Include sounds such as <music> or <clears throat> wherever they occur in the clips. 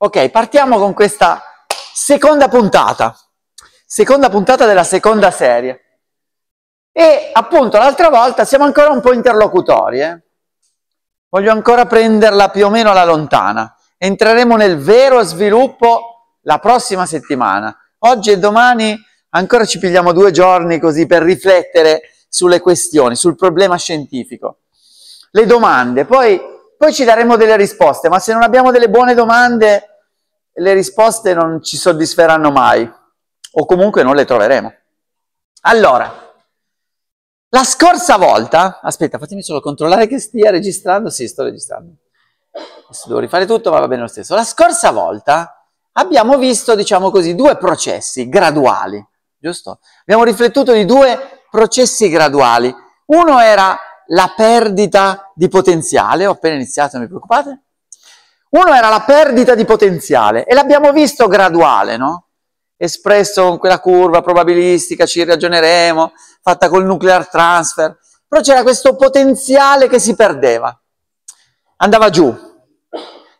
Ok, partiamo con questa seconda puntata, seconda puntata della seconda serie. E appunto l'altra volta siamo ancora un po' interlocutori, eh? voglio ancora prenderla più o meno alla lontana. Entreremo nel vero sviluppo la prossima settimana. Oggi e domani ancora ci pigliamo due giorni così per riflettere sulle questioni, sul problema scientifico. Le domande, poi poi ci daremo delle risposte, ma se non abbiamo delle buone domande le risposte non ci soddisferanno mai o comunque non le troveremo. Allora, la scorsa volta, aspetta, fatemi solo controllare che stia registrando, sì, sto registrando. Adesso devo rifare tutto, ma va bene lo stesso. La scorsa volta abbiamo visto, diciamo così, due processi graduali, giusto? Abbiamo riflettuto di due processi graduali. Uno era la perdita di potenziale, ho appena iniziato, non vi preoccupate. Uno era la perdita di potenziale e l'abbiamo visto graduale, no? Espresso con quella curva probabilistica, ci ragioneremo, fatta col nuclear transfer, però c'era questo potenziale che si perdeva, andava giù.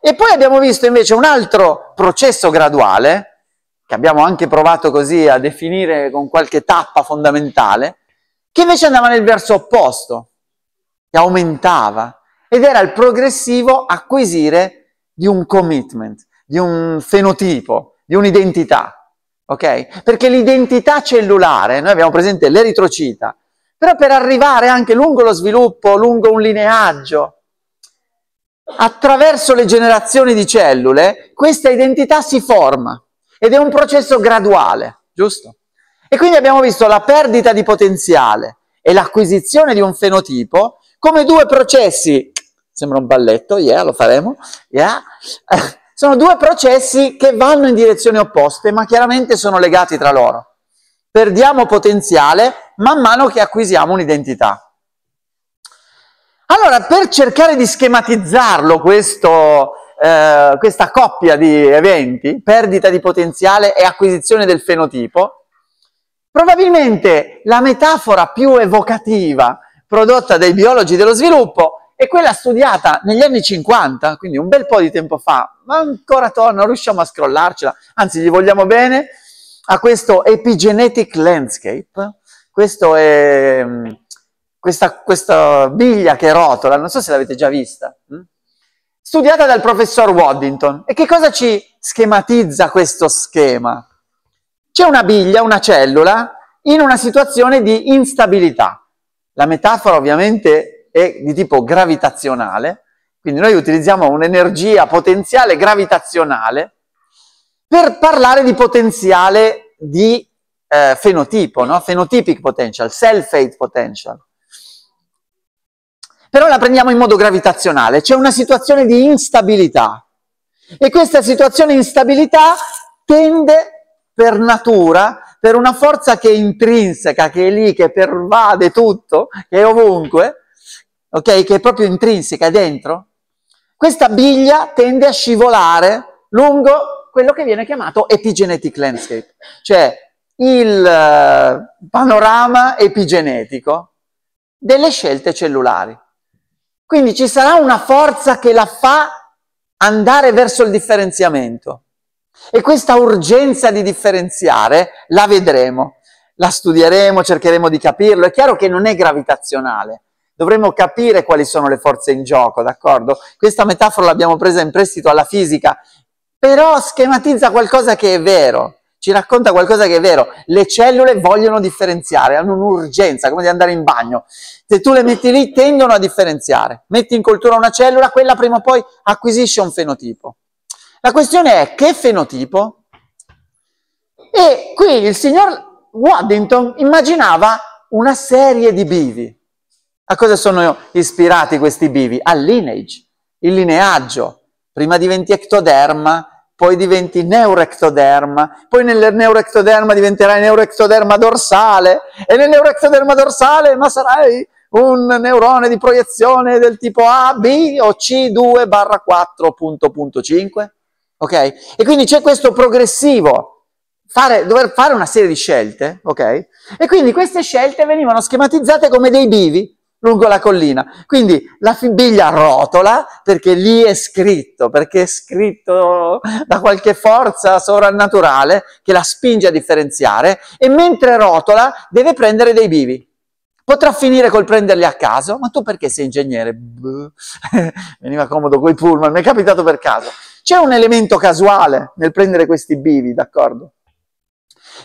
E poi abbiamo visto invece un altro processo graduale, che abbiamo anche provato così a definire con qualche tappa fondamentale, che invece andava nel verso opposto, che aumentava, ed era il progressivo acquisire potenziale di un commitment, di un fenotipo, di un'identità, ok? Perché l'identità cellulare, noi abbiamo presente l'eritrocita, però per arrivare anche lungo lo sviluppo, lungo un lineaggio, attraverso le generazioni di cellule, questa identità si forma ed è un processo graduale, giusto? E quindi abbiamo visto la perdita di potenziale e l'acquisizione di un fenotipo come due processi sembra un balletto, yeah, lo faremo, yeah. <laughs> sono due processi che vanno in direzioni opposte, ma chiaramente sono legati tra loro. Perdiamo potenziale man mano che acquisiamo un'identità. Allora, per cercare di schematizzarlo questo, eh, questa coppia di eventi, perdita di potenziale e acquisizione del fenotipo, probabilmente la metafora più evocativa prodotta dai biologi dello sviluppo e quella studiata negli anni 50, quindi un bel po' di tempo fa, ma ancora torna, non riusciamo a scrollarcela, anzi gli vogliamo bene, a questo Epigenetic Landscape, questo è, mm, questa, questa biglia che rotola, non so se l'avete già vista, mm? studiata dal professor Waddington. E che cosa ci schematizza questo schema? C'è una biglia, una cellula, in una situazione di instabilità. La metafora ovviamente è di tipo gravitazionale, quindi noi utilizziamo un'energia potenziale gravitazionale per parlare di potenziale di eh, fenotipo, no? phenotypic potential, self-hate potential. Però la prendiamo in modo gravitazionale, c'è una situazione di instabilità e questa situazione di instabilità tende per natura, per una forza che è intrinseca, che è lì, che pervade tutto, che è ovunque, ok? Che è proprio intrinseca, è dentro. Questa biglia tende a scivolare lungo quello che viene chiamato epigenetic landscape, cioè il eh, panorama epigenetico delle scelte cellulari. Quindi ci sarà una forza che la fa andare verso il differenziamento. E questa urgenza di differenziare la vedremo, la studieremo, cercheremo di capirlo. È chiaro che non è gravitazionale, dovremmo capire quali sono le forze in gioco, d'accordo? Questa metafora l'abbiamo presa in prestito alla fisica, però schematizza qualcosa che è vero, ci racconta qualcosa che è vero. Le cellule vogliono differenziare, hanno un'urgenza, come di andare in bagno. Se tu le metti lì, tendono a differenziare. Metti in coltura una cellula, quella prima o poi acquisisce un fenotipo. La questione è che fenotipo? E qui il signor Waddington immaginava una serie di bivi. A cosa sono ispirati questi bivi? Al lineage, il lineaggio. Prima diventi ectoderma, poi diventi neurectoderma, poi nel neurectoderma diventerai neurectoderma dorsale, e nel neurectoderma dorsale ma sarai un neurone di proiezione del tipo A, B o C2 barra 4.5, ok? E quindi c'è questo progressivo, fare, dover fare una serie di scelte, ok? E quindi queste scelte venivano schematizzate come dei bivi, lungo la collina. Quindi la biglia rotola perché lì è scritto, perché è scritto da qualche forza sovrannaturale che la spinge a differenziare e mentre rotola deve prendere dei bivi. Potrà finire col prenderli a caso, ma tu perché sei ingegnere? <laughs> Veniva comodo quei pullman, mi è capitato per caso. C'è un elemento casuale nel prendere questi bivi, d'accordo?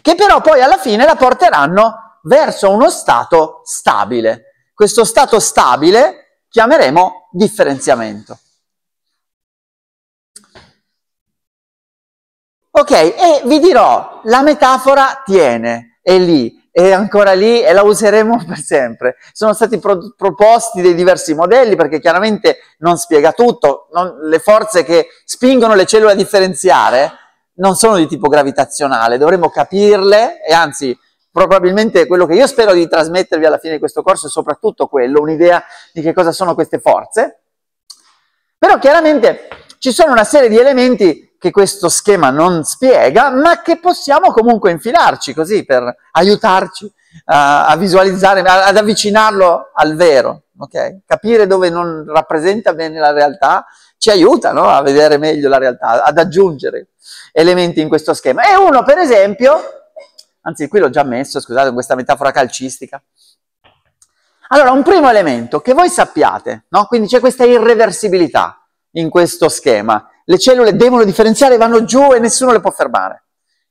Che però poi alla fine la porteranno verso uno stato stabile, questo stato stabile chiameremo differenziamento. Ok, e vi dirò, la metafora tiene, è lì, è ancora lì e la useremo per sempre. Sono stati pro proposti dei diversi modelli perché chiaramente non spiega tutto, non, le forze che spingono le cellule a differenziare non sono di tipo gravitazionale, dovremmo capirle e anzi probabilmente quello che io spero di trasmettervi alla fine di questo corso è soprattutto quello, un'idea di che cosa sono queste forze. Però chiaramente ci sono una serie di elementi che questo schema non spiega, ma che possiamo comunque infilarci così per aiutarci a, a visualizzare, a, ad avvicinarlo al vero. Okay? Capire dove non rappresenta bene la realtà ci aiuta no? a vedere meglio la realtà, ad aggiungere elementi in questo schema. E uno, per esempio, Anzi, qui l'ho già messo, scusate, con questa metafora calcistica. Allora, un primo elemento che voi sappiate, no? Quindi c'è questa irreversibilità in questo schema. Le cellule devono differenziare, vanno giù e nessuno le può fermare.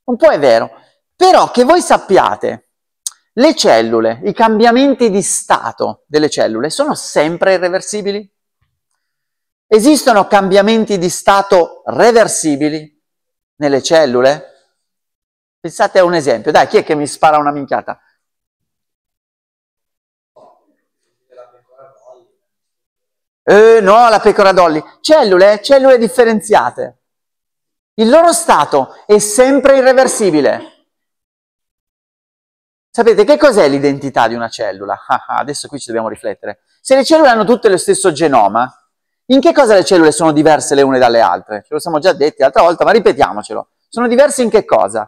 Un po' è vero, però che voi sappiate, le cellule, i cambiamenti di stato delle cellule sono sempre irreversibili? Esistono cambiamenti di stato reversibili nelle cellule? Pensate a un esempio, dai, chi è che mi spara una minchiata? Eh, no, la pecora Dolly. Cellule, cellule differenziate. Il loro stato è sempre irreversibile. Sapete che cos'è l'identità di una cellula? Ah, ah, adesso qui ci dobbiamo riflettere. Se le cellule hanno tutte lo stesso genoma, in che cosa le cellule sono diverse le une dalle altre? Ce lo siamo già detti l'altra volta, ma ripetiamocelo. Sono diverse in che cosa?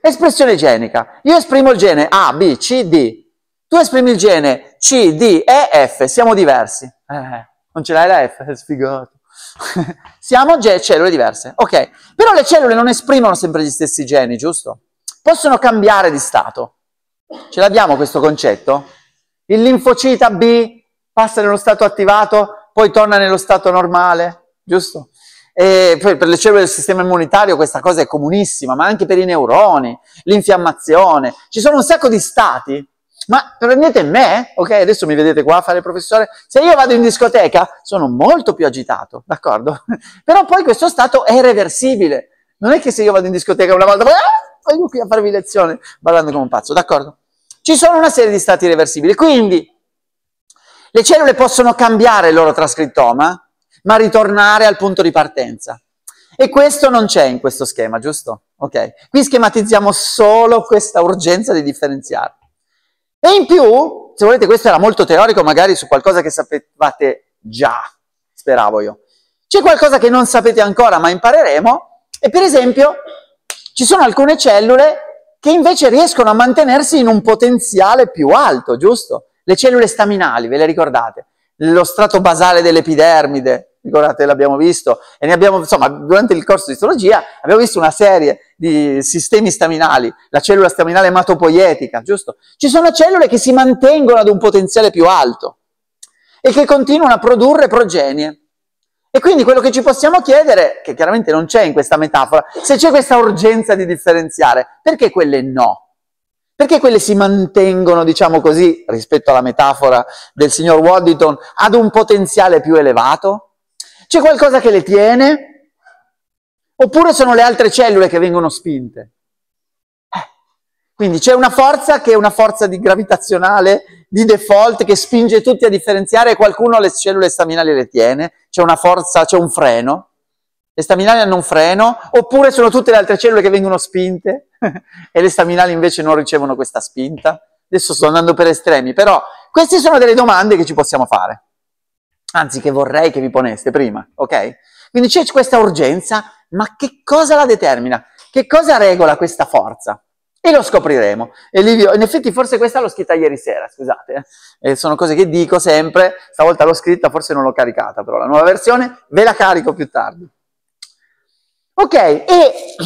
espressione genica. Io esprimo il gene A, B, C, D. Tu esprimi il gene C, D, E, F. Siamo diversi. Eh, non ce l'hai la F, è <laughs> sfigato. <laughs> Siamo cellule diverse. Ok, però le cellule non esprimono sempre gli stessi geni, giusto? Possono cambiare di stato. Ce l'abbiamo questo concetto? Il linfocita B passa nello stato attivato, poi torna nello stato normale, giusto? E per le cellule del sistema immunitario questa cosa è comunissima, ma anche per i neuroni, l'infiammazione. Ci sono un sacco di stati ma prendete me, ok? Adesso mi vedete qua a fare il professore. Se io vado in discoteca sono molto più agitato, d'accordo? <laughs> Però poi questo stato è reversibile. Non è che se io vado in discoteca una volta, ah, vengo qui a farvi lezione ballando come un pazzo, d'accordo? Ci sono una serie di stati reversibili. Quindi le cellule possono cambiare il loro trascrittoma ma ritornare al punto di partenza. E questo non c'è in questo schema, giusto? Ok, qui schematizziamo solo questa urgenza di differenziare. E in più, se volete, questo era molto teorico, magari su qualcosa che sapevate già, speravo io. C'è qualcosa che non sapete ancora, ma impareremo, e per esempio ci sono alcune cellule che invece riescono a mantenersi in un potenziale più alto, giusto? Le cellule staminali, ve le ricordate? Lo strato basale dell'epidermide, ricordate l'abbiamo visto, e ne abbiamo, insomma, durante il corso di istologia abbiamo visto una serie di sistemi staminali, la cellula staminale ematopoietica, giusto? Ci sono cellule che si mantengono ad un potenziale più alto e che continuano a produrre progenie. E quindi quello che ci possiamo chiedere, che chiaramente non c'è in questa metafora, se c'è questa urgenza di differenziare, perché quelle no? Perché quelle si mantengono, diciamo così, rispetto alla metafora del signor Waddington, ad un potenziale più elevato? C'è qualcosa che le tiene? Oppure sono le altre cellule che vengono spinte? Eh, quindi c'è una forza che è una forza di gravitazionale di default che spinge tutti a differenziare e qualcuno le cellule staminali le tiene, c'è una forza, c'è un freno. Le staminali hanno un freno, oppure sono tutte le altre cellule che vengono spinte <laughs> e le staminali invece non ricevono questa spinta. Adesso sto andando per estremi, però queste sono delle domande che ci possiamo fare anzi che vorrei che vi poneste prima, ok? Quindi c'è questa urgenza, ma che cosa la determina? Che cosa regola questa forza? E lo scopriremo. E Livio, in effetti forse questa l'ho scritta ieri sera, scusate, eh? sono cose che dico sempre, stavolta l'ho scritta, forse non l'ho caricata, però la nuova versione ve la carico più tardi. Ok, e <clears throat>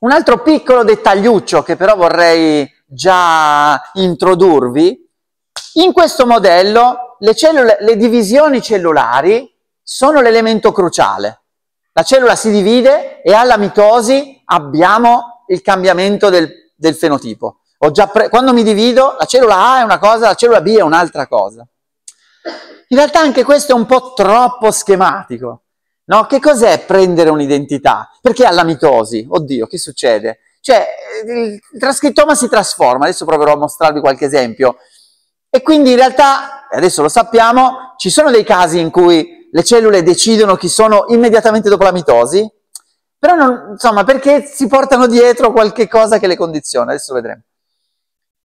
un altro piccolo dettagliuccio che però vorrei già introdurvi in questo modello le, cellule, le divisioni cellulari sono l'elemento cruciale. La cellula si divide e alla mitosi abbiamo il cambiamento del, del fenotipo. quando mi divido, la cellula A è una cosa, la cellula B è un'altra cosa. In realtà anche questo è un po' troppo schematico. No? Che cos'è prendere un'identità? Perché alla mitosi? Oddio, che succede? Cioè, il trascrittoma si trasforma, adesso proverò a mostrarvi qualche esempio, e quindi in realtà, adesso lo sappiamo, ci sono dei casi in cui le cellule decidono chi sono immediatamente dopo la mitosi, però non, insomma, perché si portano dietro qualche cosa che le condiziona, adesso vedremo.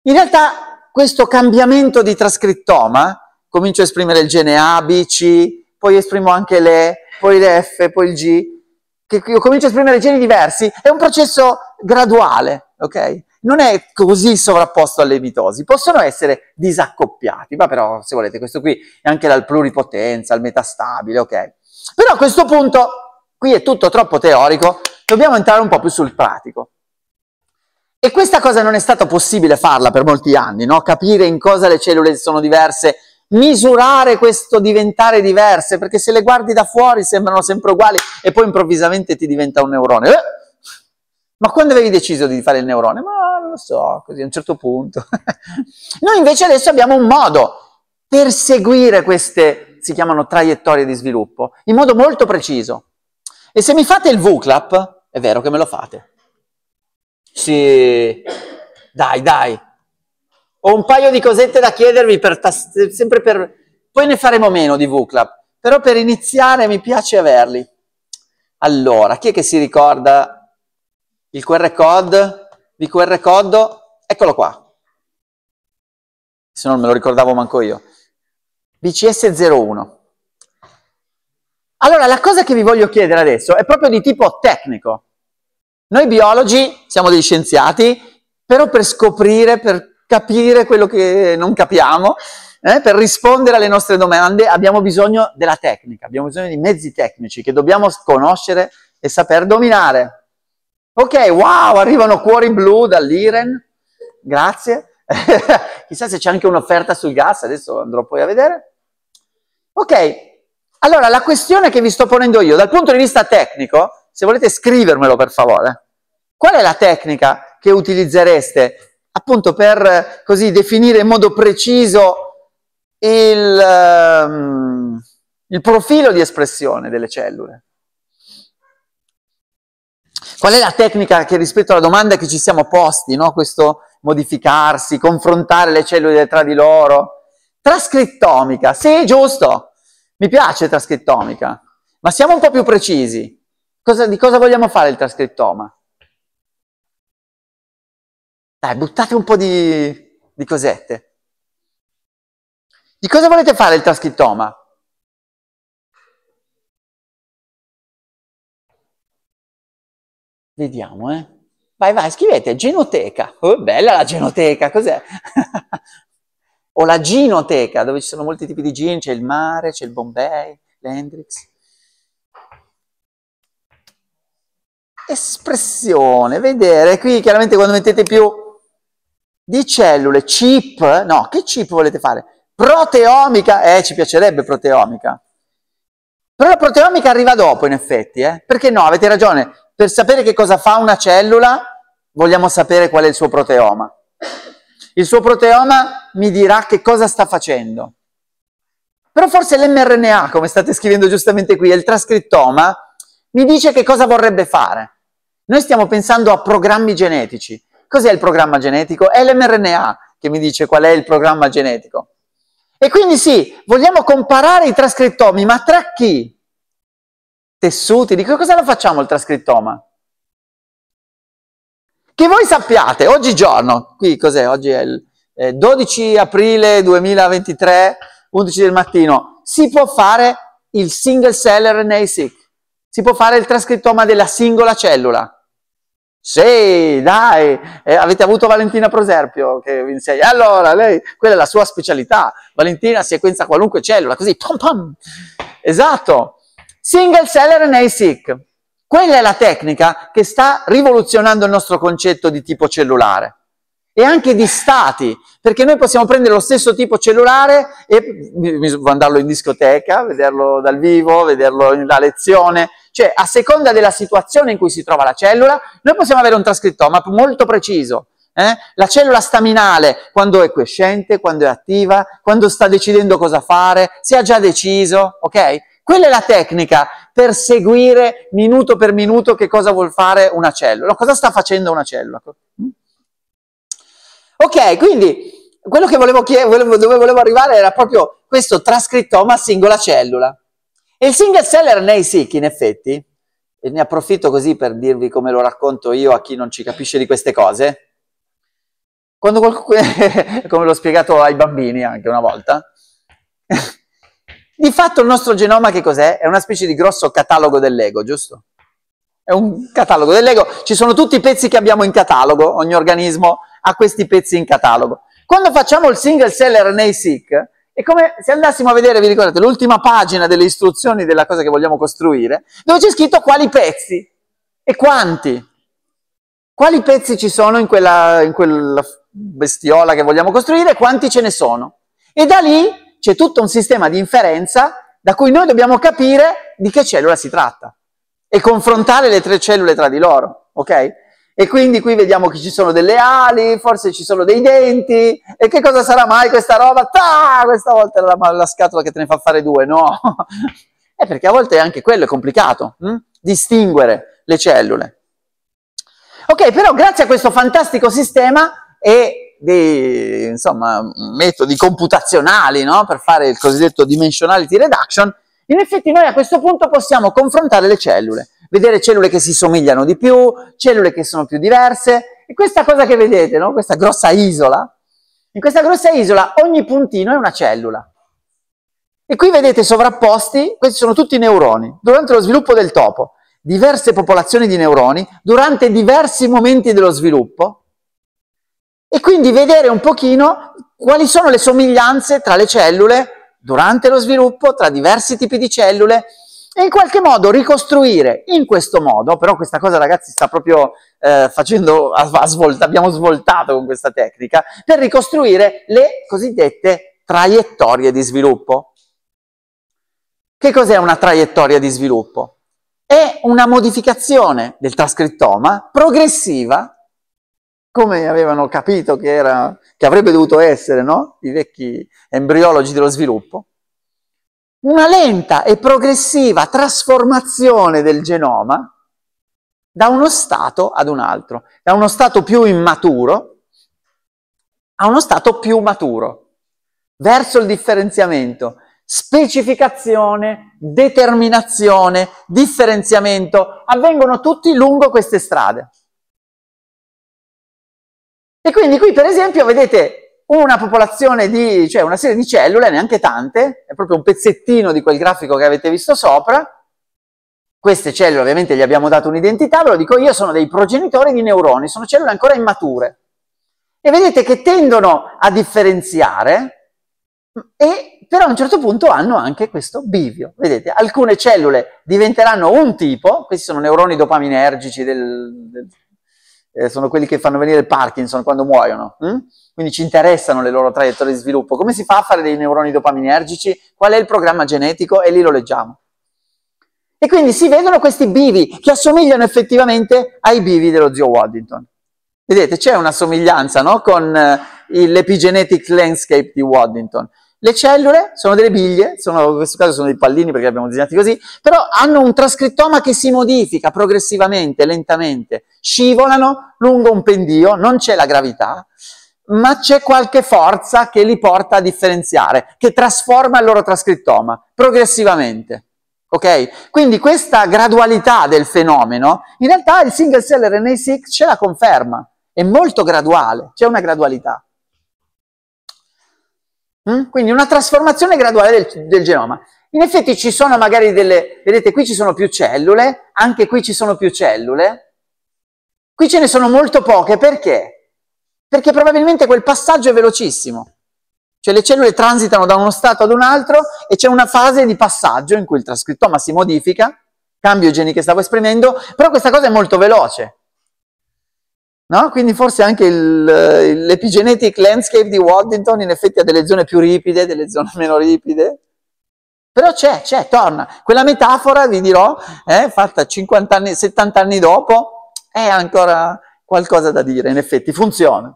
In realtà questo cambiamento di trascrittoma, comincio a esprimere il gene A, B, C, poi esprimo anche l'E, poi l'F, poi il G, che io comincio a esprimere geni diversi, è un processo graduale, ok? non è così sovrapposto alle mitosi, possono essere disaccoppiati, ma però se volete questo qui è anche dal pluripotenza al metastabile, ok? Però a questo punto, qui è tutto troppo teorico, dobbiamo entrare un po' più sul pratico. E questa cosa non è stata possibile farla per molti anni, no? capire in cosa le cellule sono diverse, misurare questo diventare diverse, perché se le guardi da fuori sembrano sempre uguali e poi improvvisamente ti diventa un neurone. Eh? Ma quando avevi deciso di fare il neurone? Ma lo so, così a un certo punto. <laughs> Noi invece adesso abbiamo un modo per seguire queste, si chiamano traiettorie di sviluppo, in modo molto preciso. E se mi fate il VCLAP, è vero che me lo fate. Sì, dai, dai. Ho un paio di cosette da chiedervi, per sempre per... Poi ne faremo meno di VCLAP, però per iniziare mi piace averli. Allora, chi è che si ricorda il QR code? di quel code, eccolo qua. Se non me lo ricordavo manco io. BCS01. Allora, la cosa che vi voglio chiedere adesso è proprio di tipo tecnico. Noi biologi siamo degli scienziati, però per scoprire, per capire quello che non capiamo, eh, per rispondere alle nostre domande abbiamo bisogno della tecnica, abbiamo bisogno di mezzi tecnici che dobbiamo conoscere e saper dominare. Ok, wow, arrivano cuori blu dall'Iren, grazie. <laughs> Chissà se c'è anche un'offerta sul gas, adesso andrò poi a vedere. Ok, allora la questione che vi sto ponendo io, dal punto di vista tecnico, se volete scrivermelo per favore, qual è la tecnica che utilizzereste appunto per così definire in modo preciso il, um, il profilo di espressione delle cellule? Qual è la tecnica che rispetto alla domanda che ci siamo posti, no? questo modificarsi, confrontare le cellule tra di loro? Trascrittomica, sì, giusto, mi piace trascrittomica, ma siamo un po' più precisi. Cosa, di cosa vogliamo fare il trascrittoma? Dai, buttate un po' di, di cosette. Di cosa volete fare il trascrittoma? Vediamo, eh. Vai, vai, scrivete genoteca. Oh, bella la genoteca, cos'è? <laughs> o la ginoteca, dove ci sono molti tipi di gin, c'è il mare, c'è il Bombay, l'Hendrix. Espressione, vedere, qui chiaramente quando mettete più di cellule, chip, no, che chip volete fare? Proteomica, eh, ci piacerebbe proteomica. Però la proteomica arriva dopo, in effetti, eh? Perché no, avete ragione, per sapere che cosa fa una cellula, vogliamo sapere qual è il suo proteoma. Il suo proteoma mi dirà che cosa sta facendo. Però forse l'mRNA, come state scrivendo giustamente qui, è il trascrittoma, mi dice che cosa vorrebbe fare. Noi stiamo pensando a programmi genetici. Cos'è il programma genetico? È l'mRNA che mi dice qual è il programma genetico. E quindi sì, vogliamo comparare i trascrittomi, ma tra chi? tessuti, di cosa lo facciamo il trascrittoma? Che voi sappiate, oggigiorno, qui cos'è? Oggi è il eh, 12 aprile 2023, 11 del mattino, si può fare il single cell RNA-seq, si può fare il trascrittoma della singola cellula. Sì, dai, eh, avete avuto Valentina Proserpio che vi insegna. Allora, lei, quella è la sua specialità. Valentina sequenza qualunque cellula, così, pam pam. Esatto. Single seller and ASIC. Quella è la tecnica che sta rivoluzionando il nostro concetto di tipo cellulare e anche di stati, perché noi possiamo prendere lo stesso tipo cellulare e mandarlo in discoteca, vederlo dal vivo, vederlo in una lezione, cioè a seconda della situazione in cui si trova la cellula, noi possiamo avere un trascrittoma molto preciso. Eh? La cellula staminale, quando è cosciente, quando è attiva, quando sta decidendo cosa fare, se ha già deciso, ok? Quella è la tecnica per seguire minuto per minuto che cosa vuol fare una cellula, cosa sta facendo una cellula. Mm? Ok, quindi quello che volevo volevo, dove volevo arrivare era proprio questo trascrittoma singola cellula. E il single cell RNA seq, in effetti, e ne approfitto così per dirvi come lo racconto io a chi non ci capisce di queste cose, quando qualcuno, <laughs> come l'ho spiegato ai bambini anche una volta, <laughs> Di fatto il nostro genoma che cos'è? È una specie di grosso catalogo dell'ego, giusto? È un catalogo dell'ego, ci sono tutti i pezzi che abbiamo in catalogo, ogni organismo ha questi pezzi in catalogo. Quando facciamo il single cell RNA-seq, è come se andassimo a vedere, vi ricordate, l'ultima pagina delle istruzioni della cosa che vogliamo costruire, dove c'è scritto quali pezzi e quanti. Quali pezzi ci sono in quella, in quella bestiola che vogliamo costruire e quanti ce ne sono. E da lì c'è tutto un sistema di inferenza da cui noi dobbiamo capire di che cellula si tratta e confrontare le tre cellule tra di loro, ok? E quindi qui vediamo che ci sono delle ali, forse ci sono dei denti, e che cosa sarà mai questa roba? Ta! Questa volta è la, la scatola che te ne fa fare due, no? è <laughs> eh, perché a volte anche quello è complicato, hm? distinguere le cellule. Ok, però grazie a questo fantastico sistema e dei insomma, metodi computazionali no? per fare il cosiddetto dimensionality reduction, in effetti noi a questo punto possiamo confrontare le cellule, vedere cellule che si somigliano di più, cellule che sono più diverse, e questa cosa che vedete, no? questa grossa isola, in questa grossa isola ogni puntino è una cellula. E qui vedete sovrapposti, questi sono tutti neuroni, durante lo sviluppo del topo, diverse popolazioni di neuroni, durante diversi momenti dello sviluppo, e quindi vedere un pochino quali sono le somiglianze tra le cellule durante lo sviluppo, tra diversi tipi di cellule e in qualche modo ricostruire in questo modo, però questa cosa ragazzi sta proprio eh, facendo, a, a svolta, abbiamo svoltato con questa tecnica, per ricostruire le cosiddette traiettorie di sviluppo. Che cos'è una traiettoria di sviluppo? È una modificazione del trascrittoma progressiva come avevano capito che, era, che avrebbe dovuto essere no? i vecchi embriologi dello sviluppo, una lenta e progressiva trasformazione del genoma da uno stato ad un altro, da uno stato più immaturo a uno stato più maturo, verso il differenziamento, specificazione, determinazione, differenziamento, avvengono tutti lungo queste strade. E quindi qui per esempio vedete una popolazione di, cioè una serie di cellule, neanche tante, è proprio un pezzettino di quel grafico che avete visto sopra, queste cellule ovviamente gli abbiamo dato un'identità, ve lo dico io, sono dei progenitori di neuroni, sono cellule ancora immature. E vedete che tendono a differenziare e però a un certo punto hanno anche questo bivio. Vedete, alcune cellule diventeranno un tipo, questi sono neuroni dopaminergici del, del eh, sono quelli che fanno venire il Parkinson quando muoiono, hm? quindi ci interessano le loro traiettorie di sviluppo. Come si fa a fare dei neuroni dopaminergici? Qual è il programma genetico? E lì lo leggiamo. E quindi si vedono questi bivi che assomigliano effettivamente ai bivi dello zio Waddington. Vedete, c'è una somiglianza no? con eh, l'epigenetic landscape di Waddington. Le cellule sono delle biglie, sono, in questo caso sono dei pallini perché li abbiamo disegnati così, però hanno un trascrittoma che si modifica progressivamente, lentamente, scivolano lungo un pendio, non c'è la gravità, ma c'è qualche forza che li porta a differenziare, che trasforma il loro trascrittoma progressivamente. Ok? Quindi questa gradualità del fenomeno, in realtà il single cell RNA-seq ce la conferma, è molto graduale, c'è una gradualità. Eh? Quindi una trasformazione graduale del, del, genoma. In effetti ci sono magari delle, vedete qui ci sono più cellule, anche qui ci sono più cellule, qui ce ne sono molto poche, perché? Perché probabilmente quel passaggio è velocissimo, cioè le cellule transitano da uno stato ad un altro e c'è una fase di passaggio in cui il trascrittoma si modifica, cambio i geni che stavo esprimendo, però questa cosa è molto veloce, No? Quindi forse anche il, l'epigenetic landscape di Waddington in effetti ha delle zone più ripide, delle zone <laughs> meno ripide. Però c'è, c'è, torna. Quella metafora, vi dirò, eh, fatta 50 anni, 70 anni dopo, è ancora qualcosa da dire, in effetti funziona.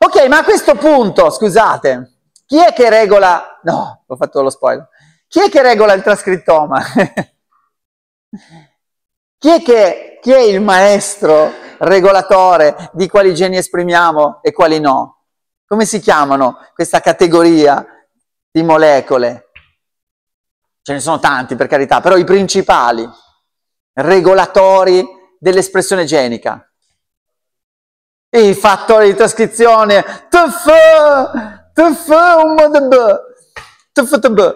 Ok, ma a questo punto, scusate, chi è che regola... No, ho fatto lo spoiler. Chi è che regola il trascrittoma? <laughs> Chi è, che, chi è il maestro regolatore di quali geni esprimiamo e quali no? Come si chiamano questa categoria di molecole? Ce ne sono tanti per carità, però i principali regolatori dell'espressione genica. I fattori di trascrizione TF, TF, UMDB, TFTB.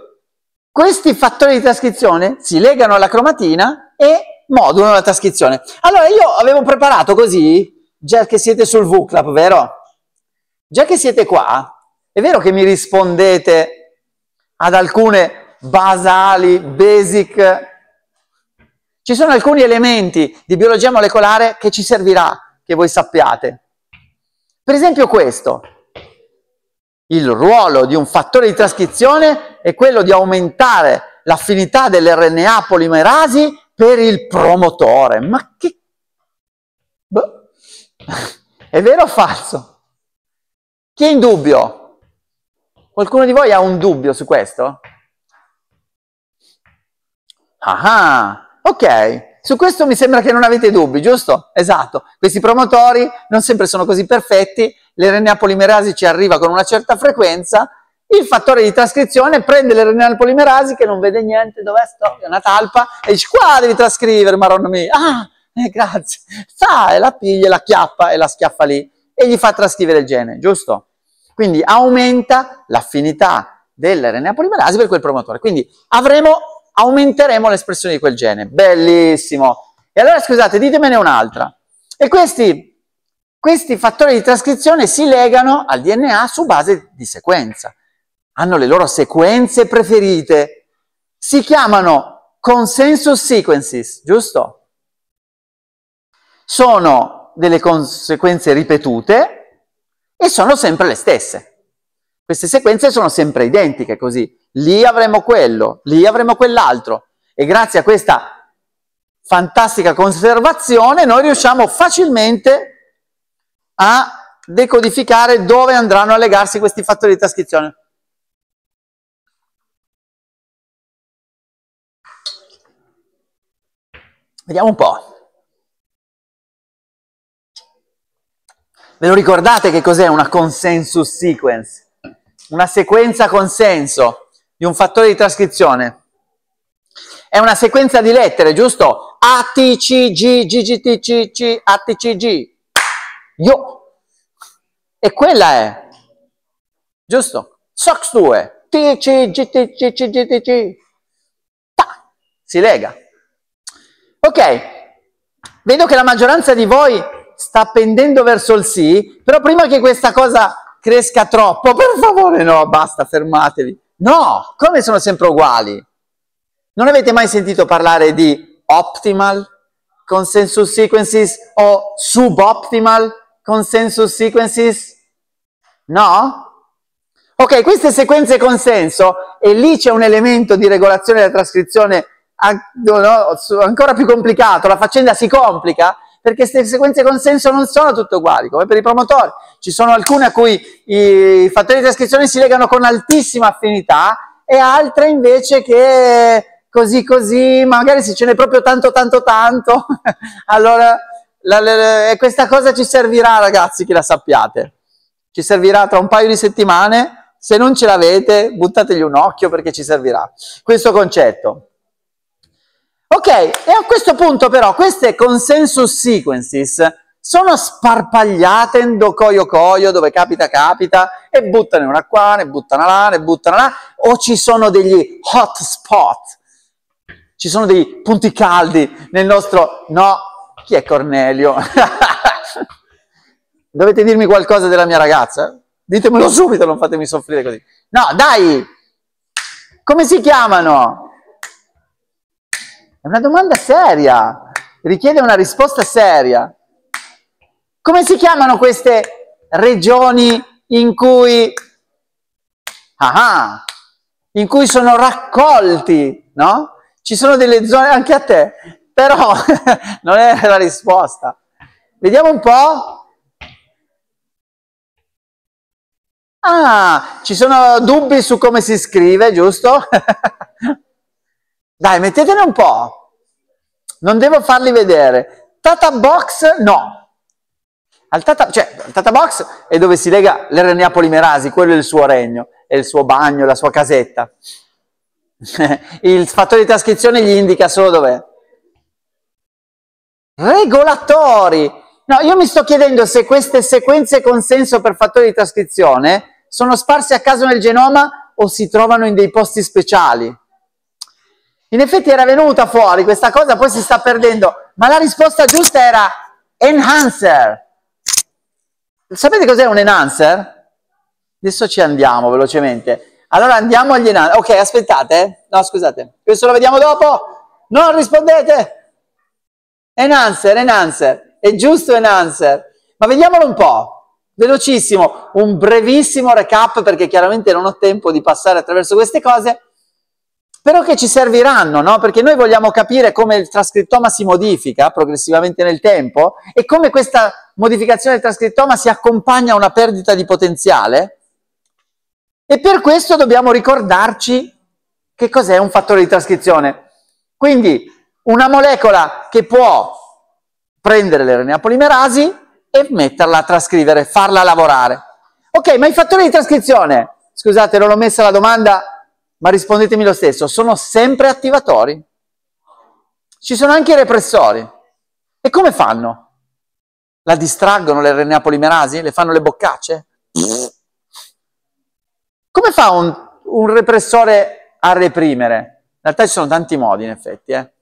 Questi fattori di trascrizione si legano alla cromatina e modulo, una trascrizione. Allora, io avevo preparato così, già che siete sul VCLAP, vero? Già che siete qua, è vero che mi rispondete ad alcune basali, basic... Ci sono alcuni elementi di biologia molecolare che ci servirà che voi sappiate. Per esempio questo. Il ruolo di un fattore di trascrizione è quello di aumentare l'affinità dell'RNA polimerasi per il promotore. Ma che... Boh. È vero o falso? Chi è in dubbio? Qualcuno di voi ha un dubbio su questo? Ah, ah ok. Su questo mi sembra che non avete dubbi, giusto? Esatto. Questi promotori non sempre sono così perfetti, l'RNA polimerasi ci arriva con una certa frequenza, il fattore di trascrizione prende le renali polimerasi che non vede niente, dov'è sto? È una talpa e dice qua devi trascrivere, maronna mia, ah, eh, grazie, Fa e la piglia, la chiappa e la schiaffa lì e gli fa trascrivere il gene, giusto? Quindi aumenta l'affinità dell'RNA polimerasi per quel promotore, quindi avremo, aumenteremo l'espressione di quel gene, bellissimo. E allora scusate, ditemene un'altra. E questi, questi fattori di trascrizione si legano al DNA su base di sequenza hanno le loro sequenze preferite. Si chiamano consensus sequences, giusto? Sono delle conseguenze ripetute e sono sempre le stesse. Queste sequenze sono sempre identiche, così. Lì avremo quello, lì avremo quell'altro. E grazie a questa fantastica conservazione noi riusciamo facilmente a decodificare dove andranno a legarsi questi fattori di trascrizione. Vediamo un po'. Ve lo ricordate che cos'è una consensus sequence? Una sequenza consenso di un fattore di trascrizione. È una sequenza di lettere, giusto? A, T, C, G, G, G, T, C, C, A, T, C, G. Io. E quella è. Giusto? SOX2. T, C, G, T, C, G, T, C. Ta. Si lega. Ok, vedo che la maggioranza di voi sta pendendo verso il sì, però prima che questa cosa cresca troppo, per favore no, basta, fermatevi. No, come sono sempre uguali? Non avete mai sentito parlare di optimal consensus sequences o suboptimal consensus sequences? No? Ok, queste sequenze consenso, e lì c'è un elemento di regolazione della trascrizione ancora più complicato, la faccenda si complica perché queste sequenze consenso non sono tutte uguali, come per i promotori. Ci sono alcune a cui i fattori di trascrizione si legano con altissima affinità e altre invece che così così, magari se ce n'è proprio tanto tanto tanto, <laughs> allora la, la, la, questa cosa ci servirà ragazzi che la sappiate. Ci servirà tra un paio di settimane, se non ce l'avete buttategli un occhio perché ci servirà questo concetto. Ok, e a questo punto però queste consensus sequences sono sparpagliate in do coio coio, dove capita capita, e buttano una qua, ne buttano là, ne buttano là, o ci sono degli hot spot, ci sono dei punti caldi nel nostro... No, chi è Cornelio? <laughs> Dovete dirmi qualcosa della mia ragazza? Ditemelo subito, non fatemi soffrire così. No, dai! Come si chiamano? È una domanda seria, richiede una risposta seria. Come si chiamano queste regioni in cui, aha, in cui sono raccolti, no? Ci sono delle zone anche a te, però <laughs> non è la risposta. Vediamo un po'. Ah, ci sono dubbi su come si scrive, giusto? <laughs> Dai, mettetene un po'. Non devo farli vedere. Tata box no. Al tata, cioè, il tata box è dove si lega l'RNA polimerasi, quello è il suo regno, è il suo bagno, la sua casetta. <laughs> il fattore di trascrizione gli indica solo dov'è. Regolatori. No, io mi sto chiedendo se queste sequenze con senso per fattore di trascrizione sono sparse a caso nel genoma o si trovano in dei posti speciali. In effetti era venuta fuori questa cosa, poi si sta perdendo, ma la risposta giusta era enhancer. Sapete cos'è un enhancer? Adesso ci andiamo velocemente. Allora andiamo agli enhancer. Ok, aspettate. Eh. No, scusate. Questo lo vediamo dopo. Non rispondete. Enhancer, enhancer. È giusto enhancer. Ma vediamolo un po' velocissimo, un brevissimo recap perché chiaramente non ho tempo di passare attraverso queste cose però che ci serviranno, no? perché noi vogliamo capire come il trascrittoma si modifica progressivamente nel tempo e come questa modificazione del trascrittoma si accompagna a una perdita di potenziale e per questo dobbiamo ricordarci che cos'è un fattore di trascrizione. Quindi una molecola che può prendere l'RNA polimerasi e metterla a trascrivere, farla lavorare. Ok, ma i fattori di trascrizione, scusate non ho messa la domanda ma rispondetemi lo stesso, sono sempre attivatori. Ci sono anche i repressori. E come fanno? La distraggono le RNA polimerasi? Le fanno le boccacce? Come fa un, un repressore a reprimere? In realtà ci sono tanti modi, in effetti. Eh?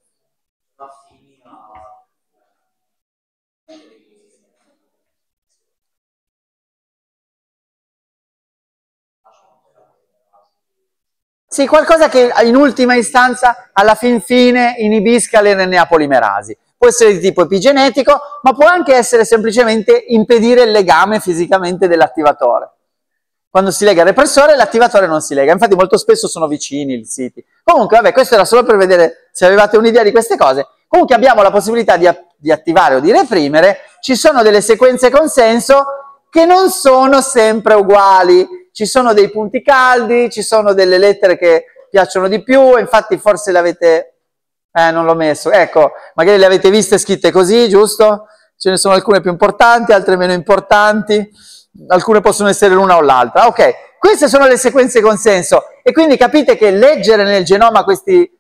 Sì, qualcosa che in ultima istanza, alla fin fine, inibisca le RNA polimerasi. Può essere di tipo epigenetico, ma può anche essere semplicemente impedire il legame fisicamente dell'attivatore. Quando si lega il repressore, l'attivatore non si lega. Infatti molto spesso sono vicini i siti. Comunque, vabbè, questo era solo per vedere se avevate un'idea di queste cose. Comunque abbiamo la possibilità di, di attivare o di reprimere. Ci sono delle sequenze consenso che non sono sempre uguali ci sono dei punti caldi, ci sono delle lettere che piacciono di più, infatti forse le avete, eh non l'ho messo, ecco, magari le avete viste scritte così, giusto? Ce ne sono alcune più importanti, altre meno importanti, alcune possono essere l'una o l'altra, ok? Queste sono le sequenze con senso e quindi capite che leggere nel genoma questi,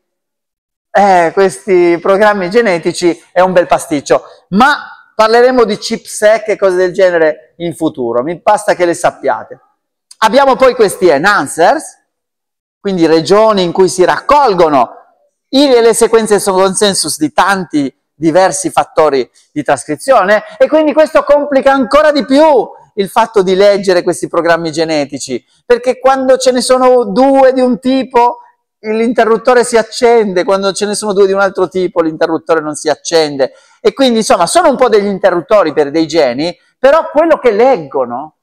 eh, questi programmi genetici è un bel pasticcio, ma parleremo di chipsec e cose del genere in futuro, mi basta che le sappiate. Abbiamo poi questi enhancers, quindi regioni in cui si raccolgono i, le sequenze sono consensus di tanti diversi fattori di trascrizione e quindi questo complica ancora di più il fatto di leggere questi programmi genetici, perché quando ce ne sono due di un tipo l'interruttore si accende, quando ce ne sono due di un altro tipo l'interruttore non si accende e quindi insomma sono un po' degli interruttori per dei geni, però quello che leggono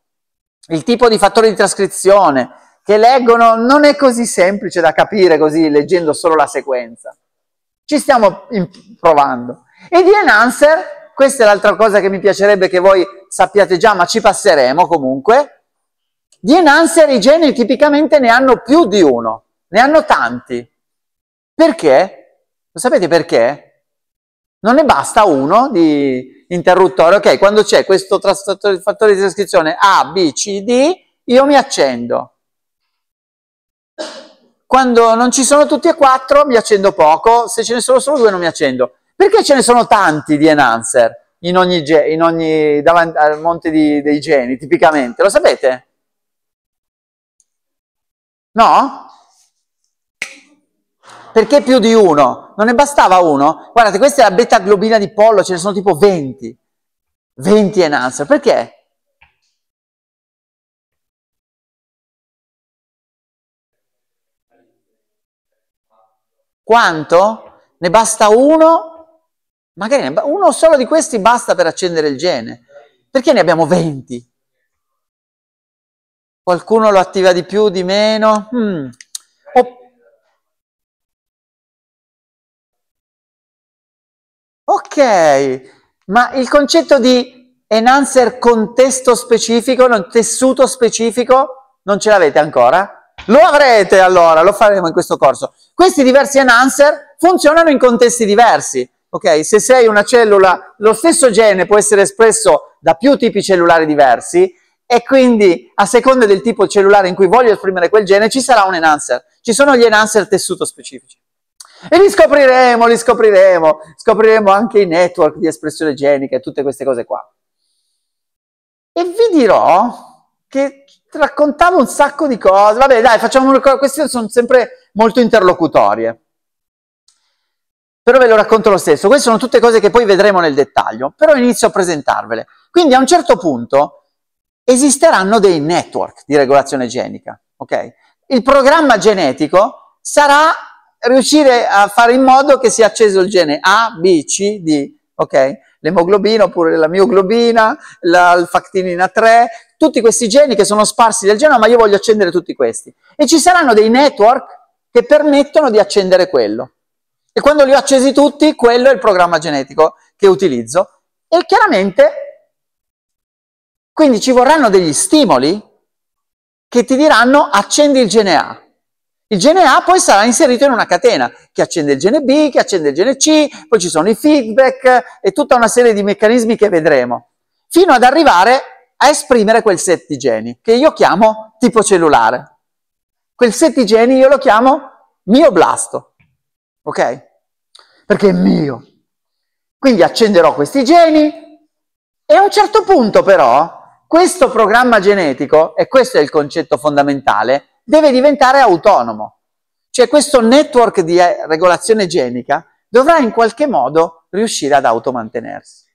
il tipo di fattore di trascrizione che leggono non è così semplice da capire così leggendo solo la sequenza. Ci stiamo provando. E di Enhancer, questa è l'altra cosa che mi piacerebbe che voi sappiate già, ma ci passeremo comunque. Di Enhancer i geni tipicamente ne hanno più di uno, ne hanno tanti. Perché? Lo sapete perché? Non ne basta uno di, interruttore, ok, quando c'è questo fattore di trascrizione A, B, C, D, io mi accendo. Quando non ci sono tutti e quattro mi accendo poco, se ce ne sono solo due non mi accendo. Perché ce ne sono tanti di enhancer in ogni, in ogni davanti al monte di, dei geni, tipicamente? Lo sapete? No? Perché più di uno? Non ne bastava uno? Guardate, questa è la beta globina di pollo, ce ne sono tipo 20. 20 enhancer. Perché? Quanto? Ne basta uno? Magari uno solo di questi basta per accendere il gene. Perché ne abbiamo 20? Qualcuno lo attiva di più, di meno? Hmm. Ok, ma il concetto di enhancer contesto specifico, non tessuto specifico, non ce l'avete ancora? Lo avrete allora, lo faremo in questo corso. Questi diversi enhancer funzionano in contesti diversi. Ok, se sei una cellula, lo stesso gene può essere espresso da più tipi cellulari diversi e quindi a seconda del tipo cellulare in cui voglio esprimere quel gene ci sarà un enhancer. Ci sono gli enhancer tessuto specifici. E li scopriremo, li scopriremo, scopriremo anche i network di espressione genica e tutte queste cose qua. E vi dirò che raccontavo un sacco di cose, vabbè dai, facciamo una cosa, queste sono sempre molto interlocutorie. Però ve lo racconto lo stesso, queste sono tutte cose che poi vedremo nel dettaglio, però inizio a presentarvele. Quindi a un certo punto esisteranno dei network di regolazione genica, ok? Il programma genetico sarà riuscire a fare in modo che sia acceso il gene A, B, C, D, ok? L'emoglobina oppure la mioglobina, l'alfactinina 3, tutti questi geni che sono sparsi del genoma, ma io voglio accendere tutti questi. E ci saranno dei network che permettono di accendere quello. E quando li ho accesi tutti, quello è il programma genetico che utilizzo. E chiaramente, quindi ci vorranno degli stimoli che ti diranno accendi il gene A. Il gene A poi sarà inserito in una catena che accende il gene B, che accende il gene C, poi ci sono i feedback e tutta una serie di meccanismi che vedremo, fino ad arrivare a esprimere quel set di geni che io chiamo tipo cellulare. Quel set di geni io lo chiamo mio blasto, ok? Perché è mio. Quindi accenderò questi geni e a un certo punto però questo programma genetico, e questo è il concetto fondamentale, deve diventare autonomo. Cioè questo network di eh, regolazione genica dovrà in qualche modo riuscire ad automantenersi.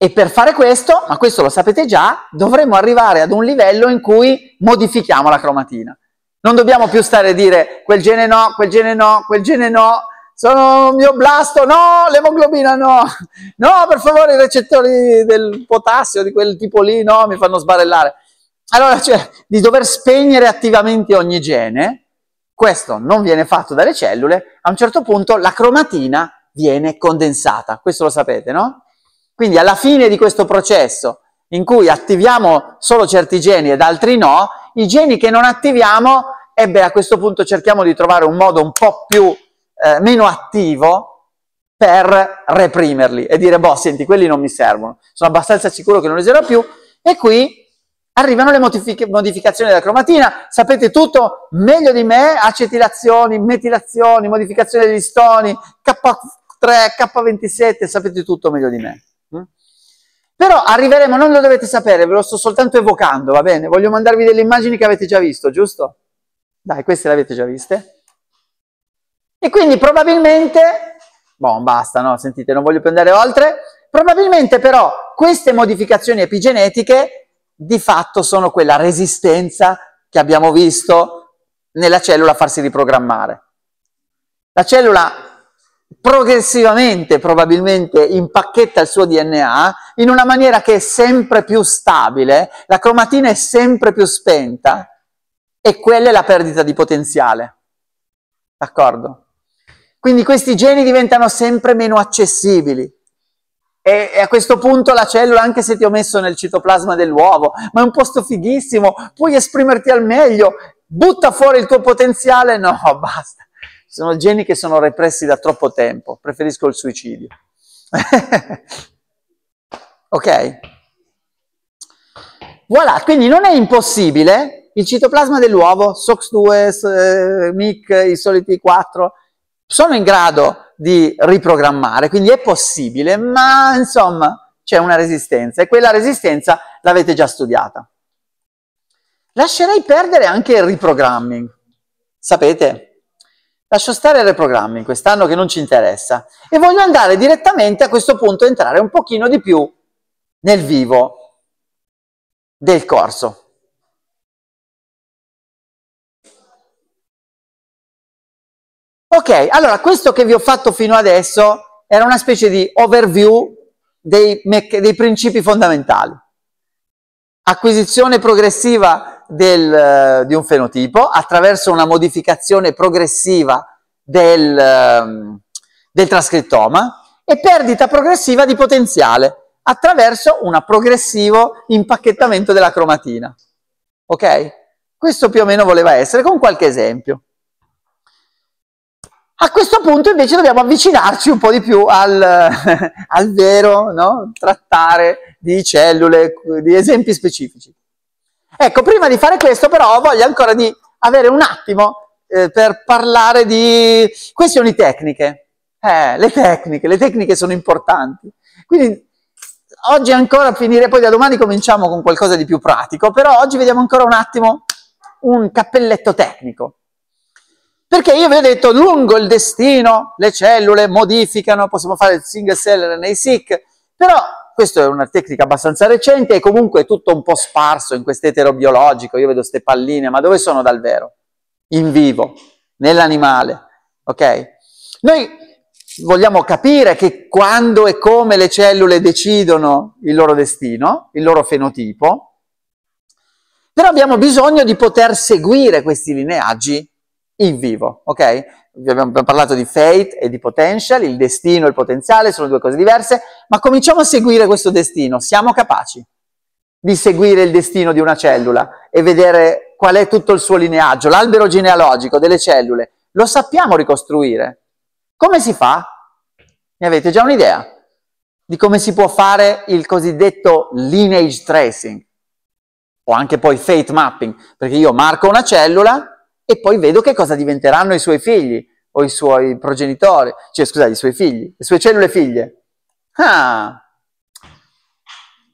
E per fare questo, ma questo lo sapete già, dovremo arrivare ad un livello in cui modifichiamo la cromatina. Non dobbiamo più stare a dire quel gene no, quel gene no, quel gene no, sono mio blasto, no, l'emoglobina no, no, per favore i recettori del potassio di quel tipo lì, no, mi fanno sbarellare. Allora, cioè, di dover spegnere attivamente ogni gene, questo non viene fatto dalle cellule, a un certo punto la cromatina viene condensata, questo lo sapete, no? Quindi alla fine di questo processo, in cui attiviamo solo certi geni ed altri no, i geni che non attiviamo, ebbe a questo punto cerchiamo di trovare un modo un po' più, eh, meno attivo per reprimerli e dire, boh, senti, quelli non mi servono, sono abbastanza sicuro che non li userò più, e qui arrivano le modific- modificazioni della cromatina, sapete tutto meglio di me, acetilazioni, metilazioni, modificazioni degli stoni, K3, K27, sapete tutto meglio di me. Mm? Però arriveremo, non lo dovete sapere, ve lo sto soltanto evocando, va bene? Voglio mandarvi delle immagini che avete già visto, giusto? Dai, queste le avete già viste. E quindi probabilmente, boh, basta, no? Sentite, non voglio prendere oltre. Probabilmente però queste modificazioni epigenetiche di fatto sono quella resistenza che abbiamo visto nella cellula farsi riprogrammare. La cellula progressivamente probabilmente impacchetta il suo DNA in una maniera che è sempre più stabile, la cromatina è sempre più spenta e quella è la perdita di potenziale. D'accordo? Quindi questi geni diventano sempre meno accessibili e, e a questo punto la cellula, anche se ti ho messo nel citoplasma dell'uovo, ma è un posto fighissimo, puoi esprimerti al meglio, butta fuori il tuo potenziale, no, <laughs> basta. Ci sono geni che sono repressi da troppo tempo, preferisco il suicidio. <laughs> ok? Voilà, quindi non è impossibile il citoplasma dell'uovo, SOX2, eh, MIC, i soliti 4, sono in grado di riprogrammare, quindi è possibile, ma insomma c'è una resistenza e quella resistenza l'avete già studiata. Lascerei perdere anche il reprogramming. Sapete? Lascio stare il reprogramming quest'anno che non ci interessa e voglio andare direttamente a questo punto entrare un pochino di più nel vivo del corso. Ok, allora questo che vi ho fatto fino adesso era una specie di overview dei, dei principi fondamentali. Acquisizione progressiva del, eh, di un fenotipo attraverso una modificazione progressiva del, ehm, del trascrittoma e perdita progressiva di potenziale attraverso un progressivo impacchettamento della cromatina. Ok? Questo più o meno voleva essere, con qualche esempio. A questo punto invece dobbiamo avvicinarci un po' di più al, <laughs> al vero, no? trattare di cellule, di esempi specifici. Ecco, prima di fare questo però voglio ancora di avere un attimo eh, per parlare di questioni tecniche. Eh, le tecniche, le tecniche sono importanti. Quindi oggi ancora finire, poi da domani cominciamo con qualcosa di più pratico, però oggi vediamo ancora un attimo un cappelletto tecnico. Perché io vi ho detto, lungo il destino, le cellule modificano, possiamo fare il single cell nei SIC, però questa è una tecnica abbastanza recente e comunque è tutto un po' sparso in questo eterobiologico, io vedo queste palline, ma dove sono dal vero? In vivo, nell'animale, ok? Noi vogliamo capire che quando e come le cellule decidono il loro destino, il loro fenotipo, però abbiamo bisogno di poter seguire questi lineaggi in vivo, ok? Abbiamo parlato di fate e di potential, il destino e il potenziale sono due cose diverse, ma cominciamo a seguire questo destino. Siamo capaci di seguire il destino di una cellula e vedere qual è tutto il suo lineaggio, l'albero genealogico delle cellule. Lo sappiamo ricostruire. Come si fa? Ne avete già un'idea di come si può fare il cosiddetto lineage tracing o anche poi fate mapping, perché io marco una cellula e poi vedo che cosa diventeranno i suoi figli o i suoi progenitori, cioè scusate, i suoi figli, le sue cellule figlie. Ah.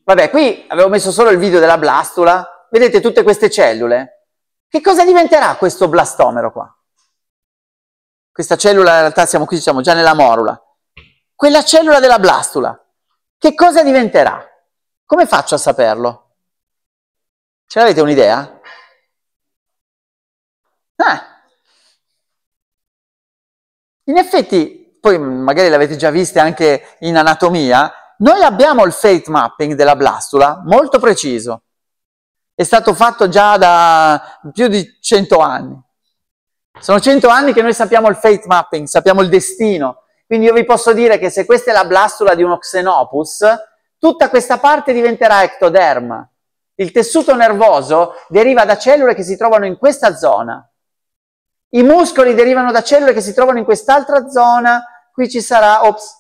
Vabbè, qui avevo messo solo il video della blastula, vedete tutte queste cellule. Che cosa diventerà questo blastomero qua? Questa cellula, in realtà siamo qui, siamo già nella morula. Quella cellula della blastula, che cosa diventerà? Come faccio a saperlo? Ce l'avete un'idea? Eh. In effetti, poi magari l'avete già visto anche in anatomia, noi abbiamo il fate mapping della blastula molto preciso. È stato fatto già da più di 100 anni. Sono 100 anni che noi sappiamo il fate mapping, sappiamo il destino. Quindi io vi posso dire che se questa è la blastula di uno xenopus, tutta questa parte diventerà ectoderma. Il tessuto nervoso deriva da cellule che si trovano in questa zona. I muscoli derivano da cellule che si trovano in quest'altra zona, qui ci sarà, ops,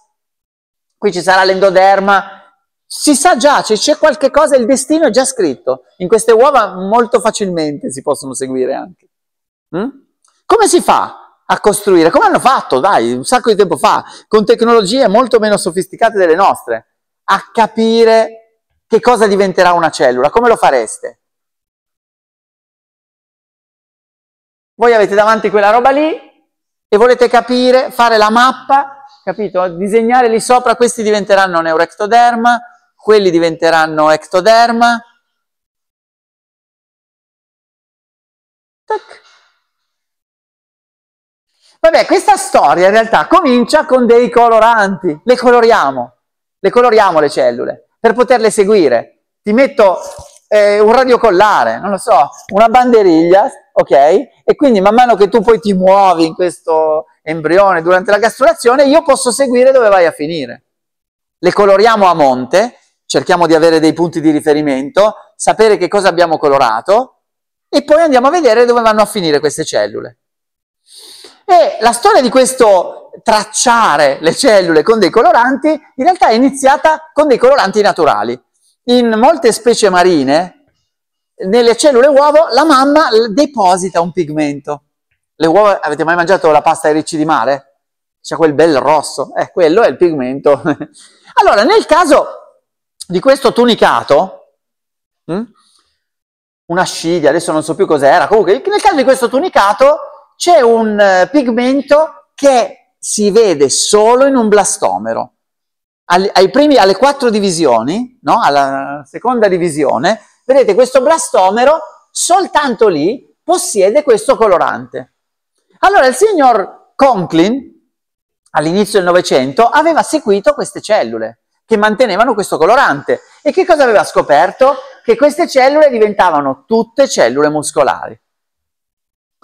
qui ci sarà l'endoderma, si sa già, cioè c'è qualche cosa, il destino è già scritto. In queste uova molto facilmente si possono seguire anche. Mm? Come si fa a costruire? Come hanno fatto, dai, un sacco di tempo fa, con tecnologie molto meno sofisticate delle nostre, a capire che cosa diventerà una cellula? Come lo fareste? Voi avete davanti quella roba lì e volete capire, fare la mappa, capito? Disegnare lì sopra, questi diventeranno neuroectoderma, quelli diventeranno ectoderma. Tac. Vabbè, questa storia in realtà comincia con dei coloranti, le coloriamo, le coloriamo le cellule per poterle seguire. Ti metto eh, un radiocollare, non lo so, una banderiglia, ok? E quindi man mano che tu poi ti muovi in questo embrione durante la gastrazione, io posso seguire dove vai a finire. Le coloriamo a monte, cerchiamo di avere dei punti di riferimento, sapere che cosa abbiamo colorato e poi andiamo a vedere dove vanno a finire queste cellule. E la storia di questo tracciare le cellule con dei coloranti in realtà è iniziata con dei coloranti naturali in molte specie marine, nelle cellule uovo, la mamma deposita un pigmento. Le uova, avete mai mangiato la pasta ai ricci di mare? C'è quel bel rosso, eh, quello è il pigmento. <laughs> allora, nel caso di questo tunicato, mh, hm, una sciglia, adesso non so più cos'era, comunque nel caso di questo tunicato c'è un eh, pigmento che si vede solo in un blastomero alle, primi, alle quattro divisioni, no? alla seconda divisione, vedete questo blastomero soltanto lì possiede questo colorante. Allora il signor Conklin, all'inizio del Novecento, aveva seguito queste cellule che mantenevano questo colorante. E che cosa aveva scoperto? Che queste cellule diventavano tutte cellule muscolari.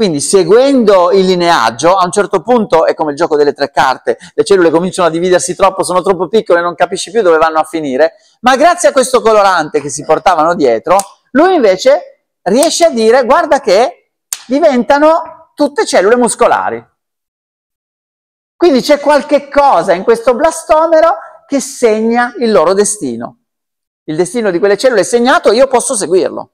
Quindi seguendo il lineaggio, a un certo punto è come il gioco delle tre carte, le cellule cominciano a dividersi troppo, sono troppo piccole, non capisci più dove vanno a finire, ma grazie a questo colorante che si portavano dietro, lui invece riesce a dire guarda che diventano tutte cellule muscolari. Quindi c'è qualche cosa in questo blastomero che segna il loro destino. Il destino di quelle cellule è segnato, io posso seguirlo.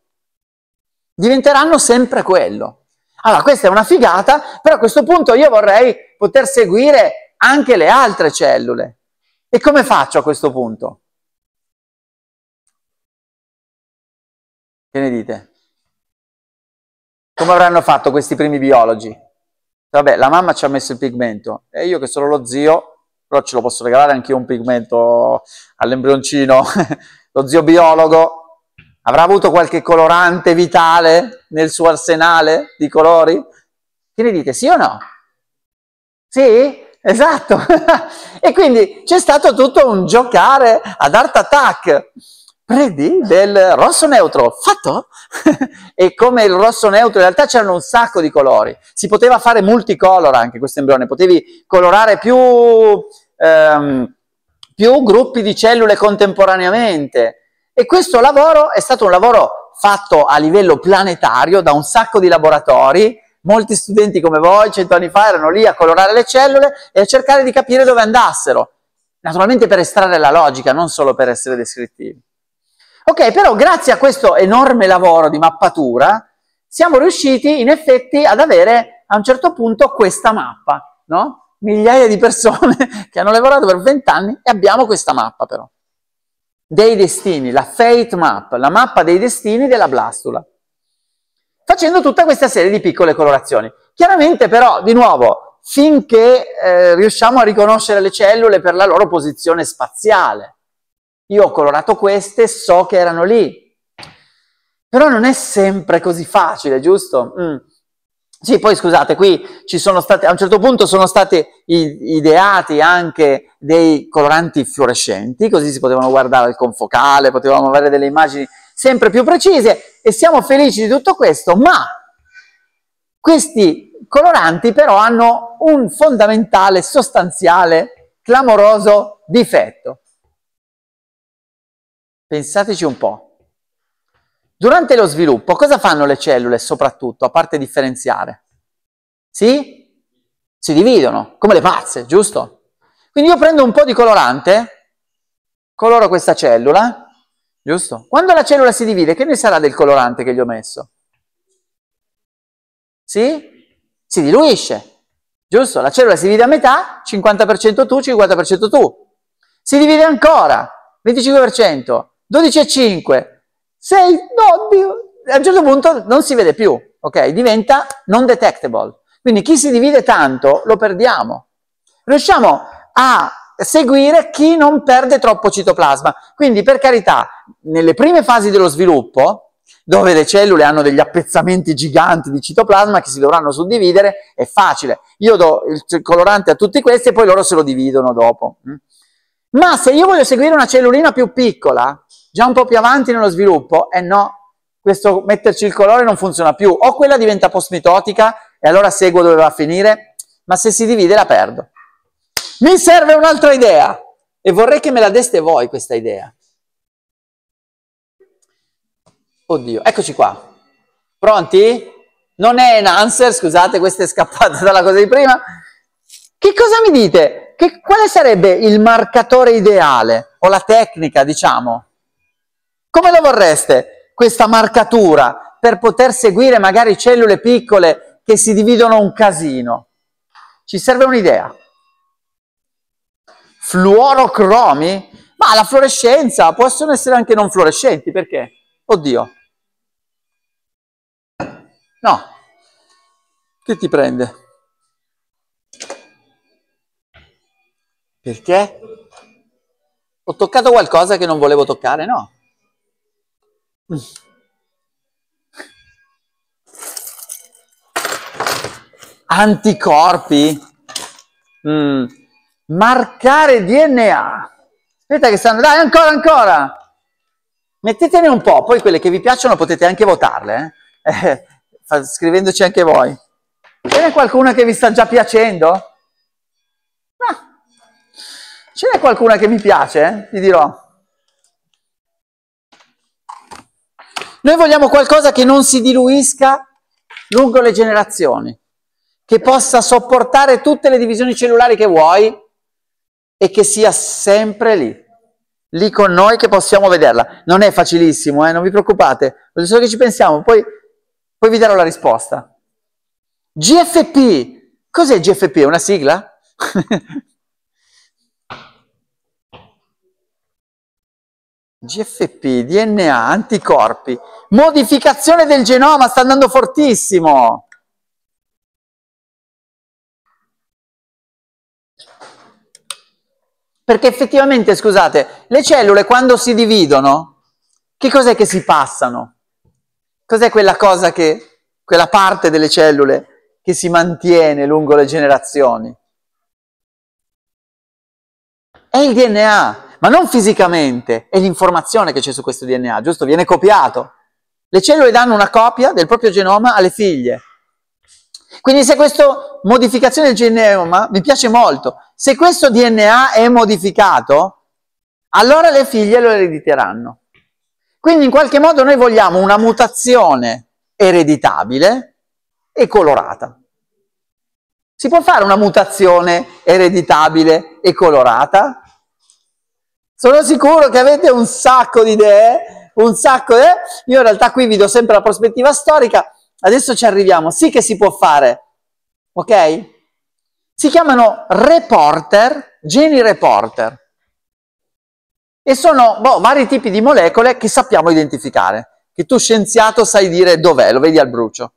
Diventeranno sempre quello. Allora, questa è una figata, però a questo punto io vorrei poter seguire anche le altre cellule. E come faccio a questo punto? Che ne dite? Come avranno fatto questi primi biologi? Vabbè, la mamma ci ha messo il pigmento e io che sono lo zio, però ce lo posso regalare anche io un pigmento all'embrioncino, <laughs> lo zio biologo, Avrà avuto qualche colorante vitale nel suo arsenale di colori? Che ne dite, sì o no? Sì? Esatto. <laughs> e quindi c'è stato tutto un giocare ad art attack. Prendi del rosso neutro, fatto? <laughs> e come il rosso neutro, in realtà c'erano un sacco di colori. Si poteva fare multicolor anche questo embrione, potevi colorare più, ehm, più gruppi di cellule contemporaneamente e questo lavoro è stato un lavoro fatto a livello planetario da un sacco di laboratori, molti studenti come voi cento anni fa erano lì a colorare le cellule e a cercare di capire dove andassero, naturalmente per estrarre la logica, non solo per essere descrittivi. Ok, però grazie a questo enorme lavoro di mappatura siamo riusciti in effetti ad avere a un certo punto questa mappa, no? Migliaia di persone <laughs> che hanno lavorato per vent'anni e abbiamo questa mappa però dei destini, la fate map, la mappa dei destini della blastula, facendo tutta questa serie di piccole colorazioni. Chiaramente però, di nuovo, finché eh, riusciamo a riconoscere le cellule per la loro posizione spaziale. Io ho colorato queste, so che erano lì. Però non è sempre così facile, giusto? Mm. Sì, poi scusate, qui ci sono state, a un certo punto sono state ideati anche dei coloranti fluorescenti, così si potevano guardare il confocale, potevamo avere delle immagini sempre più precise e siamo felici di tutto questo, ma questi coloranti però hanno un fondamentale, sostanziale, clamoroso difetto. Pensateci un po'. Durante lo sviluppo cosa fanno le cellule soprattutto, a parte differenziare? Sì? si dividono, come le pazze, giusto? Quindi io prendo un po' di colorante, coloro questa cellula, giusto? Quando la cellula si divide, che ne sarà del colorante che gli ho messo? Sì? Si diluisce, giusto? La cellula si divide a metà, 50% tu, 50% tu. Si divide ancora, 25%, 12,5%, 6, no, a un certo punto non si vede più, ok? Diventa non detectable. Quindi chi si divide tanto lo perdiamo. Riusciamo a seguire chi non perde troppo citoplasma. Quindi per carità, nelle prime fasi dello sviluppo, dove le cellule hanno degli appezzamenti giganti di citoplasma che si dovranno suddividere, è facile. Io do il colorante a tutti questi e poi loro se lo dividono dopo. Mm. Ma se io voglio seguire una cellulina più piccola, già un po' più avanti nello sviluppo, eh no, questo metterci il colore non funziona più, o quella diventa postmitotica e allora seguo dove va a finire? Ma se si divide la perdo. Mi serve un'altra idea e vorrei che me la deste voi questa idea. Oddio, eccoci qua. Pronti? Non è un answer, scusate, questa è scappata <laughs> dalla cosa di prima. Che cosa mi dite? Che, quale sarebbe il marcatore ideale o la tecnica, diciamo? Come lo vorreste questa marcatura per poter seguire magari cellule piccole che si dividono un casino. Ci serve un'idea. Fluorocromi? Ma la fluorescenza, possono essere anche non fluorescenti, perché? Oddio. No. Che ti prende? Perché? Ho toccato qualcosa che non volevo toccare, no? Mm. anticorpi, mm. marcare DNA. Aspetta che stanno... Dai, ancora, ancora! Mettetene un po', poi quelle che vi piacciono potete anche votarle, eh? Eh, scrivendoci anche voi. Ce n'è qualcuna che vi sta già piacendo? No. Ce n'è qualcuna che mi piace? Eh? Vi dirò. Noi vogliamo qualcosa che non si diluisca lungo le generazioni che possa sopportare tutte le divisioni cellulari che vuoi e che sia sempre lì, lì con noi che possiamo vederla. Non è facilissimo, eh? non vi preoccupate, voglio solo che ci pensiamo, poi, poi vi darò la risposta. GFP, cos'è GFP? È una sigla? GFP, <laughs> DNA, anticorpi, modificazione del genoma, sta andando fortissimo. Perché effettivamente, scusate, le cellule quando si dividono, che cos'è che si passano? Cos'è quella cosa che, quella parte delle cellule che si mantiene lungo le generazioni? È il DNA, ma non fisicamente, è l'informazione che c'è su questo DNA, giusto? Viene copiato. Le cellule danno una copia del proprio genoma alle figlie. Quindi se questa modificazione del genoma, mi piace molto, se questo DNA è modificato, allora le figlie lo erediteranno. Quindi in qualche modo noi vogliamo una mutazione ereditabile e colorata. Si può fare una mutazione ereditabile e colorata? Sono sicuro che avete un sacco di idee, un sacco di... Eh? Idee. Io in realtà qui vi do sempre la prospettiva storica, adesso ci arriviamo. Sì che si può fare, ok? si chiamano reporter, geni reporter, e sono boh, vari tipi di molecole che sappiamo identificare, che tu scienziato sai dire dov'è, lo vedi al brucio,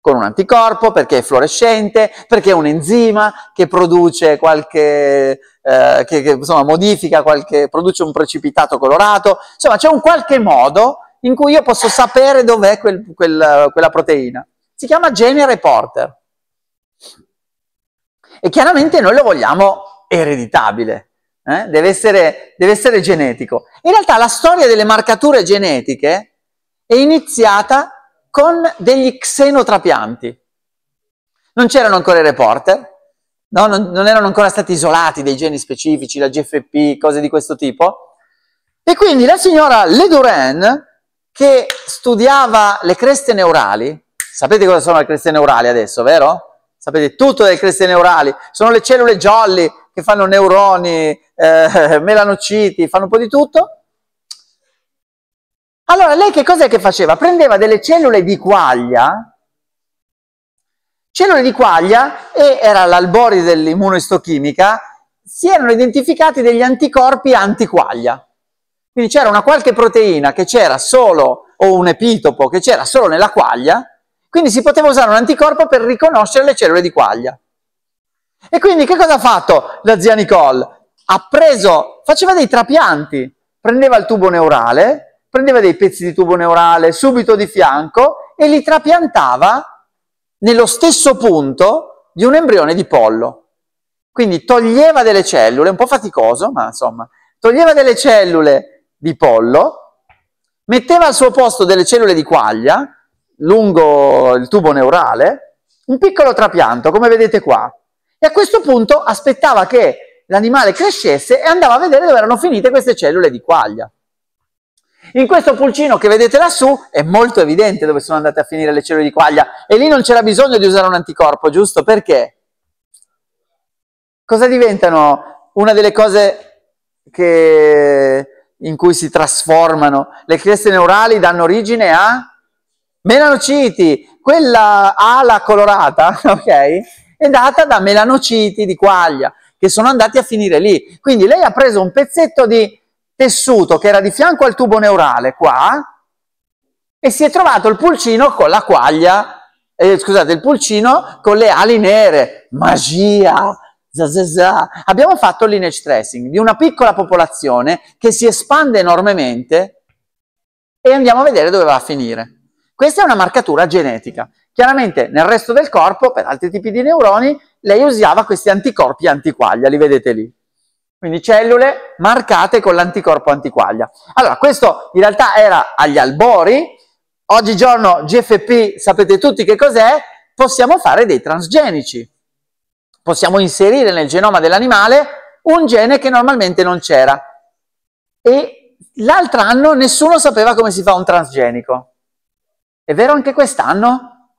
con un anticorpo, perché è fluorescente, perché è un enzima che produce qualche, eh, che, che insomma modifica qualche, produce un precipitato colorato, insomma c'è un qualche modo in cui io posso sapere dov'è quel, quel, quella proteina. Si chiama gene reporter. E chiaramente noi lo vogliamo ereditabile, eh? deve, essere, deve essere genetico. In realtà la storia delle marcature genetiche è iniziata con degli xenotrapianti. Non c'erano ancora i reporter, no? non, non, erano ancora stati isolati dei geni specifici, la GFP, cose di questo tipo. E quindi la signora Le Duren, che studiava le creste neurali, sapete cosa sono le creste neurali adesso, vero? sapete, tutto delle creste neurali, sono le cellule jolly che fanno neuroni, eh, <laughs> melanociti, fanno un po' di tutto. Allora, lei che cos'è che faceva? Prendeva delle cellule di quaglia, cellule di quaglia, e era l'albori dell'immunoistochimica, si erano identificati degli anticorpi antiquaglia. Quindi c'era una qualche proteina che c'era solo, o un epitopo che c'era solo nella quaglia, quindi si poteva usare un anticorpo per riconoscere le cellule di quaglia. E quindi che cosa ha fatto la zia Nicole? Ha preso, faceva dei trapianti, prendeva il tubo neurale, prendeva dei pezzi di tubo neurale subito di fianco e li trapiantava nello stesso punto di un embrione di pollo. Quindi toglieva delle cellule, un po' faticoso, ma insomma, toglieva delle cellule di pollo, metteva al suo posto delle cellule di quaglia lungo il tubo neurale un piccolo trapianto, come vedete qua. E a questo punto aspettava che l'animale crescesse e andava a vedere dove erano finite queste cellule di quaglia. In questo pulcino che vedete lassù è molto evidente dove sono andate a finire le cellule di quaglia e lì non c'era bisogno di usare un anticorpo, giusto? Perché? Cosa diventano una delle cose che... in cui si trasformano? Le creste neurali danno origine a Melanociti, quella ala colorata, <laughs> ok? È data da melanociti di quaglia che sono andati a finire lì. Quindi lei ha preso un pezzetto di tessuto che era di fianco al tubo neurale qua e si è trovato il pulcino con la quaglia, eh, scusate, il pulcino con le ali nere. Magia! Zazazà. Abbiamo fatto lineage tracing di una piccola popolazione che si espande enormemente e andiamo a vedere dove va a finire. Questa è una marcatura genetica. Chiaramente nel resto del corpo, per altri tipi di neuroni, lei usava questi anticorpi antiquaglia, li vedete lì. Quindi cellule marcate con l'anticorpo antiquaglia. Allora, questo in realtà era agli albori, oggigiorno GFP sapete tutti che cos'è, possiamo fare dei transgenici. Possiamo inserire nel genoma dell'animale un gene che normalmente non c'era. E l'altro anno nessuno sapeva come si fa un transgenico. È vero anche quest'anno?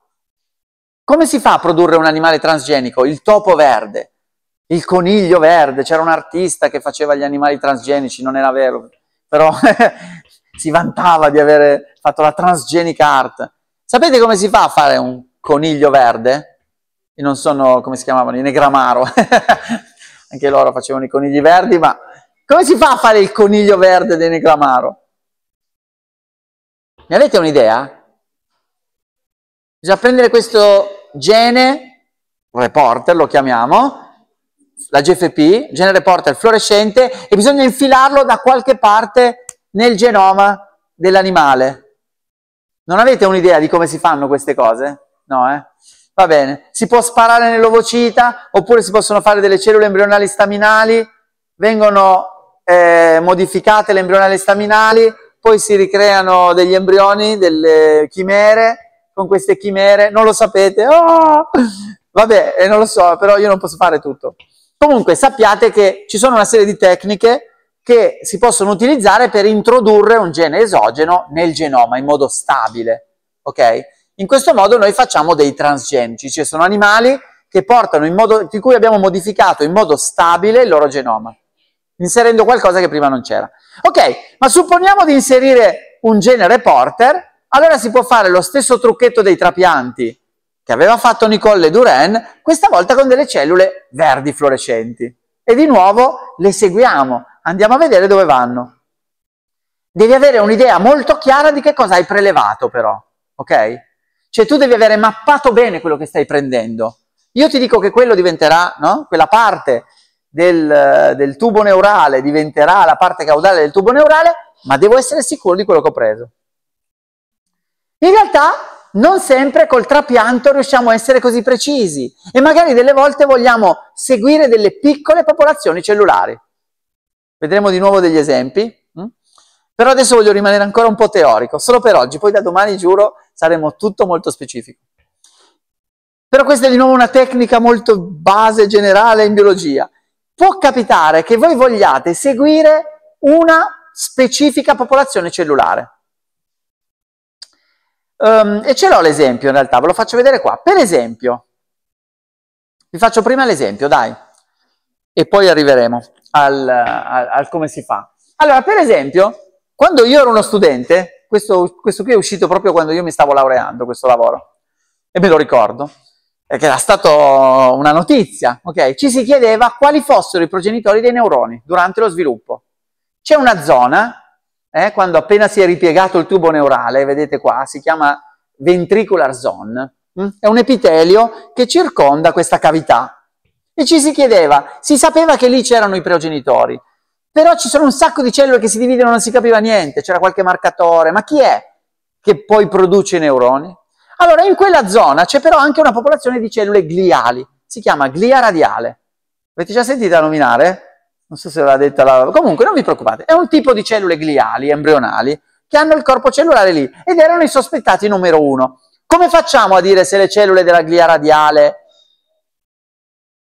Come si fa a produrre un animale transgenico? Il topo verde, il coniglio verde, c'era un artista che faceva gli animali transgenici, non era vero, però <laughs> si vantava di avere fatto la transgenic art. Sapete come si fa a fare un coniglio verde? E non sono, come si chiamavano, i negramaro. <laughs> anche loro facevano i conigli verdi, ma come si fa a fare il coniglio verde dei Neclamaro? Ne avete un'idea? Bisogna prendere questo gene, reporter lo chiamiamo, la GFP, gene reporter fluorescente, e bisogna infilarlo da qualche parte nel genoma dell'animale. Non avete un'idea di come si fanno queste cose? No, eh? Va bene. Si può sparare nell'ovocita, oppure si possono fare delle cellule embrionali staminali, vengono eh, modificate le embrionali staminali, poi si ricreano degli embrioni, delle chimere, con queste chimere, non lo sapete, oh! vabbè, eh, non lo so, però io non posso fare tutto. Comunque sappiate che ci sono una serie di tecniche che si possono utilizzare per introdurre un gene esogeno nel genoma in modo stabile, ok? In questo modo noi facciamo dei transgenici, cioè sono animali che portano in modo, di cui abbiamo modificato in modo stabile il loro genoma, inserendo qualcosa che prima non c'era. Ok, ma supponiamo di inserire un gene reporter allora si può fare lo stesso trucchetto dei trapianti che aveva fatto Nicole Duren, questa volta con delle cellule verdi fluorescenti. E di nuovo le seguiamo, andiamo a vedere dove vanno. Devi avere un'idea molto chiara di che cosa hai prelevato però, ok? Cioè tu devi avere mappato bene quello che stai prendendo. Io ti dico che quello diventerà, no? Quella parte del, del tubo neurale diventerà la parte caudale del tubo neurale, ma devo essere sicuro di quello che ho preso. In realtà non sempre col trapianto riusciamo a essere così precisi e magari delle volte vogliamo seguire delle piccole popolazioni cellulari. Vedremo di nuovo degli esempi, mm? però adesso voglio rimanere ancora un po' teorico, solo per oggi, poi da domani giuro saremo tutto molto specifico. Però questa è di nuovo una tecnica molto base generale in biologia. Può capitare che voi vogliate seguire una specifica popolazione cellulare. Um, e ce l'ho l'esempio in realtà, ve lo faccio vedere qua. Per esempio, vi faccio prima l'esempio, dai, e poi arriveremo al, al, al, come si fa. Allora, per esempio, quando io ero uno studente, questo, questo qui è uscito proprio quando io mi stavo laureando, questo lavoro, e me lo ricordo, perché era stata una notizia, ok? Ci si chiedeva quali fossero i progenitori dei neuroni durante lo sviluppo. C'è una zona eh, quando appena si è ripiegato il tubo neurale, vedete qua, si chiama ventricular zone, mm? è un epitelio che circonda questa cavità. E ci si chiedeva, si sapeva che lì c'erano i progenitori, però ci sono un sacco di cellule che si dividono, non si capiva niente, c'era qualche marcatore, ma chi è che poi produce i neuroni? Allora, in quella zona c'è però anche una popolazione di cellule gliali, si chiama glia radiale. Avete già sentito nominare? non so se l'ha detta la... Comunque, non vi preoccupate, è un tipo di cellule gliali, embrionali, che hanno il corpo cellulare lì ed erano i sospettati numero uno. Come facciamo a dire se le cellule della glia radiale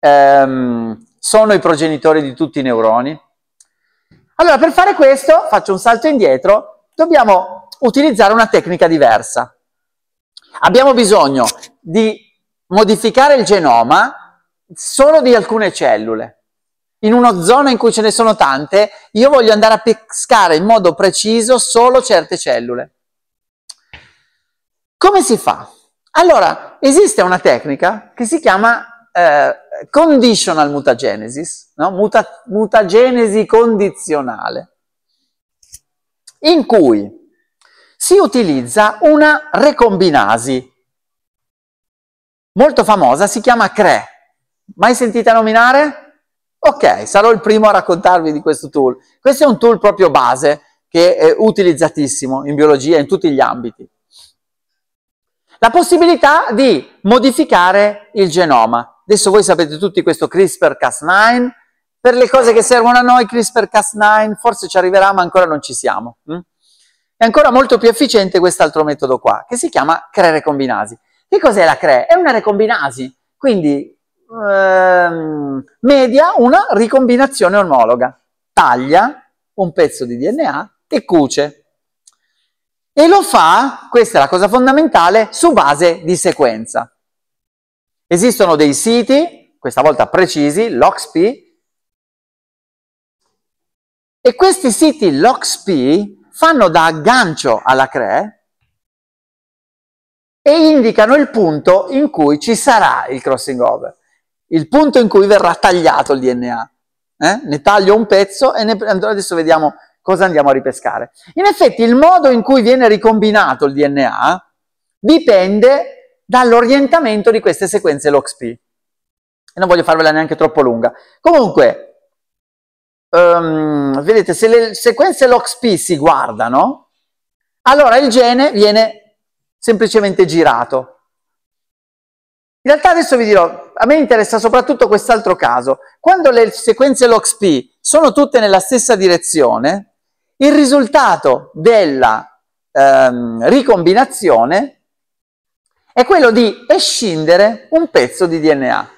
ehm, sono i progenitori di tutti i neuroni? Allora, per fare questo, faccio un salto indietro, dobbiamo utilizzare una tecnica diversa. Abbiamo bisogno di modificare il genoma solo di alcune cellule in una zona in cui ce ne sono tante, io voglio andare a pescare in modo preciso solo certe cellule. Come si fa? Allora, esiste una tecnica che si chiama eh, conditional mutagenesis, no? Muta mutagenesi condizionale, in cui si utilizza una recombinasi molto famosa, si chiama CRE. Mai sentita nominare? Ok, sarò il primo a raccontarvi di questo tool. Questo è un tool proprio base che è utilizzatissimo in biologia in tutti gli ambiti. La possibilità di modificare il genoma. Adesso voi sapete tutti questo CRISPR-Cas9, per le cose che servono a noi CRISPR-Cas9 forse ci arriverà ma ancora non ci siamo. Hm? È ancora molto più efficiente quest'altro metodo qua, che si chiama CRE-recombinasi. Che cos'è la CRE? È una recombinasi, quindi Ehm, media una ricombinazione omologa. Taglia un pezzo di DNA e cuce. E lo fa, questa è la cosa fondamentale, su base di sequenza. Esistono dei siti, questa volta precisi, LOXP, e questi siti LOXP fanno da aggancio alla CRE e indicano il punto in cui ci sarà il crossing over il punto in cui verrà tagliato il DNA. Eh? Ne taglio un pezzo e ne, adesso vediamo cosa andiamo a ripescare. In effetti il modo in cui viene ricombinato il DNA dipende dall'orientamento di queste sequenze LOXP. E non voglio farvela neanche troppo lunga. Comunque, um, vedete, se le sequenze LOXP si guardano, allora il gene viene semplicemente girato. In realtà adesso vi dirò, a me interessa soprattutto quest'altro caso. Quando le sequenze LOXP sono tutte nella stessa direzione, il risultato della ehm, ricombinazione è quello di escindere un pezzo di DNA.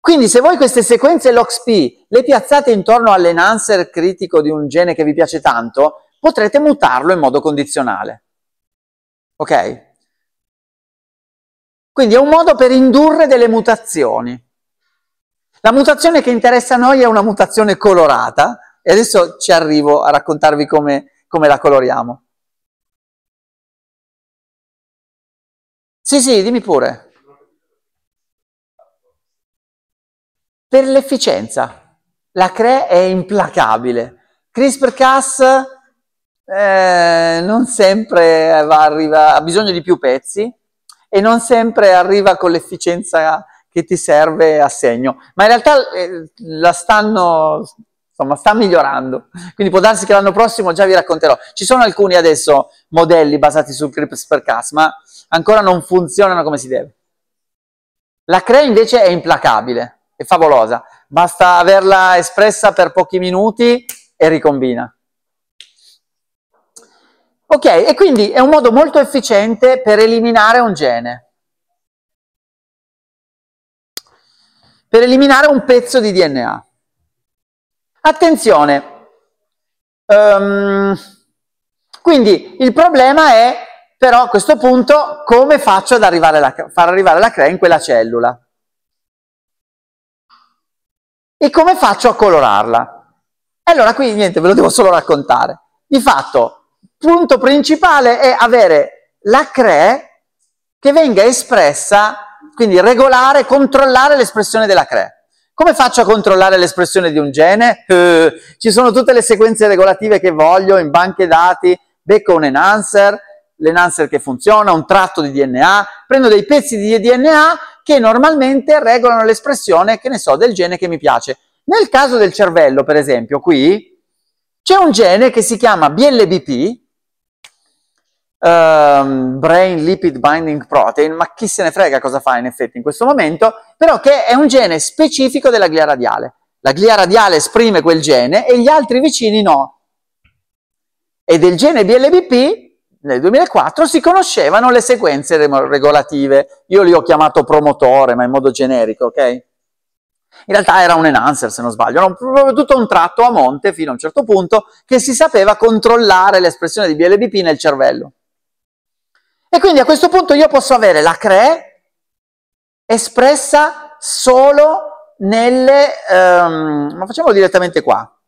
Quindi se voi queste sequenze LOXP le piazzate intorno all'enhancer critico di un gene che vi piace tanto, potrete mutarlo in modo condizionale. Ok? Quindi è un modo per indurre delle mutazioni. La mutazione che interessa a noi è una mutazione colorata e adesso ci arrivo a raccontarvi come, come la coloriamo. Sì, sì, dimmi pure. Per l'efficienza. La CRE è implacabile. CRISPR-Cas eh, non sempre va, arriva, ha bisogno di più pezzi, e non sempre arriva con l'efficienza che ti serve a segno. Ma in realtà eh, la stanno, insomma, sta migliorando. Quindi può darsi che l'anno prossimo già vi racconterò. Ci sono alcuni adesso modelli basati sul CRIPS per CAS, ma ancora non funzionano come si deve. La CREA invece è implacabile, è favolosa. Basta averla espressa per pochi minuti e ricombina. Ok, e quindi è un modo molto efficiente per eliminare un gene. Per eliminare un pezzo di DNA. Attenzione, um, quindi il problema è però a questo punto come faccio ad arrivare la, far arrivare la CREA in quella cellula? E come faccio a colorarla? Allora qui niente, ve lo devo solo raccontare. Di fatto punto principale è avere la CRE che venga espressa, quindi regolare, controllare l'espressione della CRE. Come faccio a controllare l'espressione di un gene? Eh, ci sono tutte le sequenze regolative che voglio in banche dati, becco un enhancer, l'enhancer che funziona, un tratto di DNA, prendo dei pezzi di DNA che normalmente regolano l'espressione, che ne so, del gene che mi piace. Nel caso del cervello, per esempio, qui c'è un gene che si chiama BLBP um, Brain Lipid Binding Protein, ma chi se ne frega cosa fa in effetti in questo momento, però che è un gene specifico della glia radiale. La glia radiale esprime quel gene e gli altri vicini no. E del gene BLBP nel 2004 si conoscevano le sequenze regolative. Io li ho chiamato promotore, ma in modo generico, ok? In realtà era un enhancer, se non sbaglio, era proprio tutto un tratto a monte fino a un certo punto che si sapeva controllare l'espressione di BLBP nel cervello. E quindi a questo punto io posso avere la CRE espressa solo nelle... Um, ma facciamolo direttamente qua.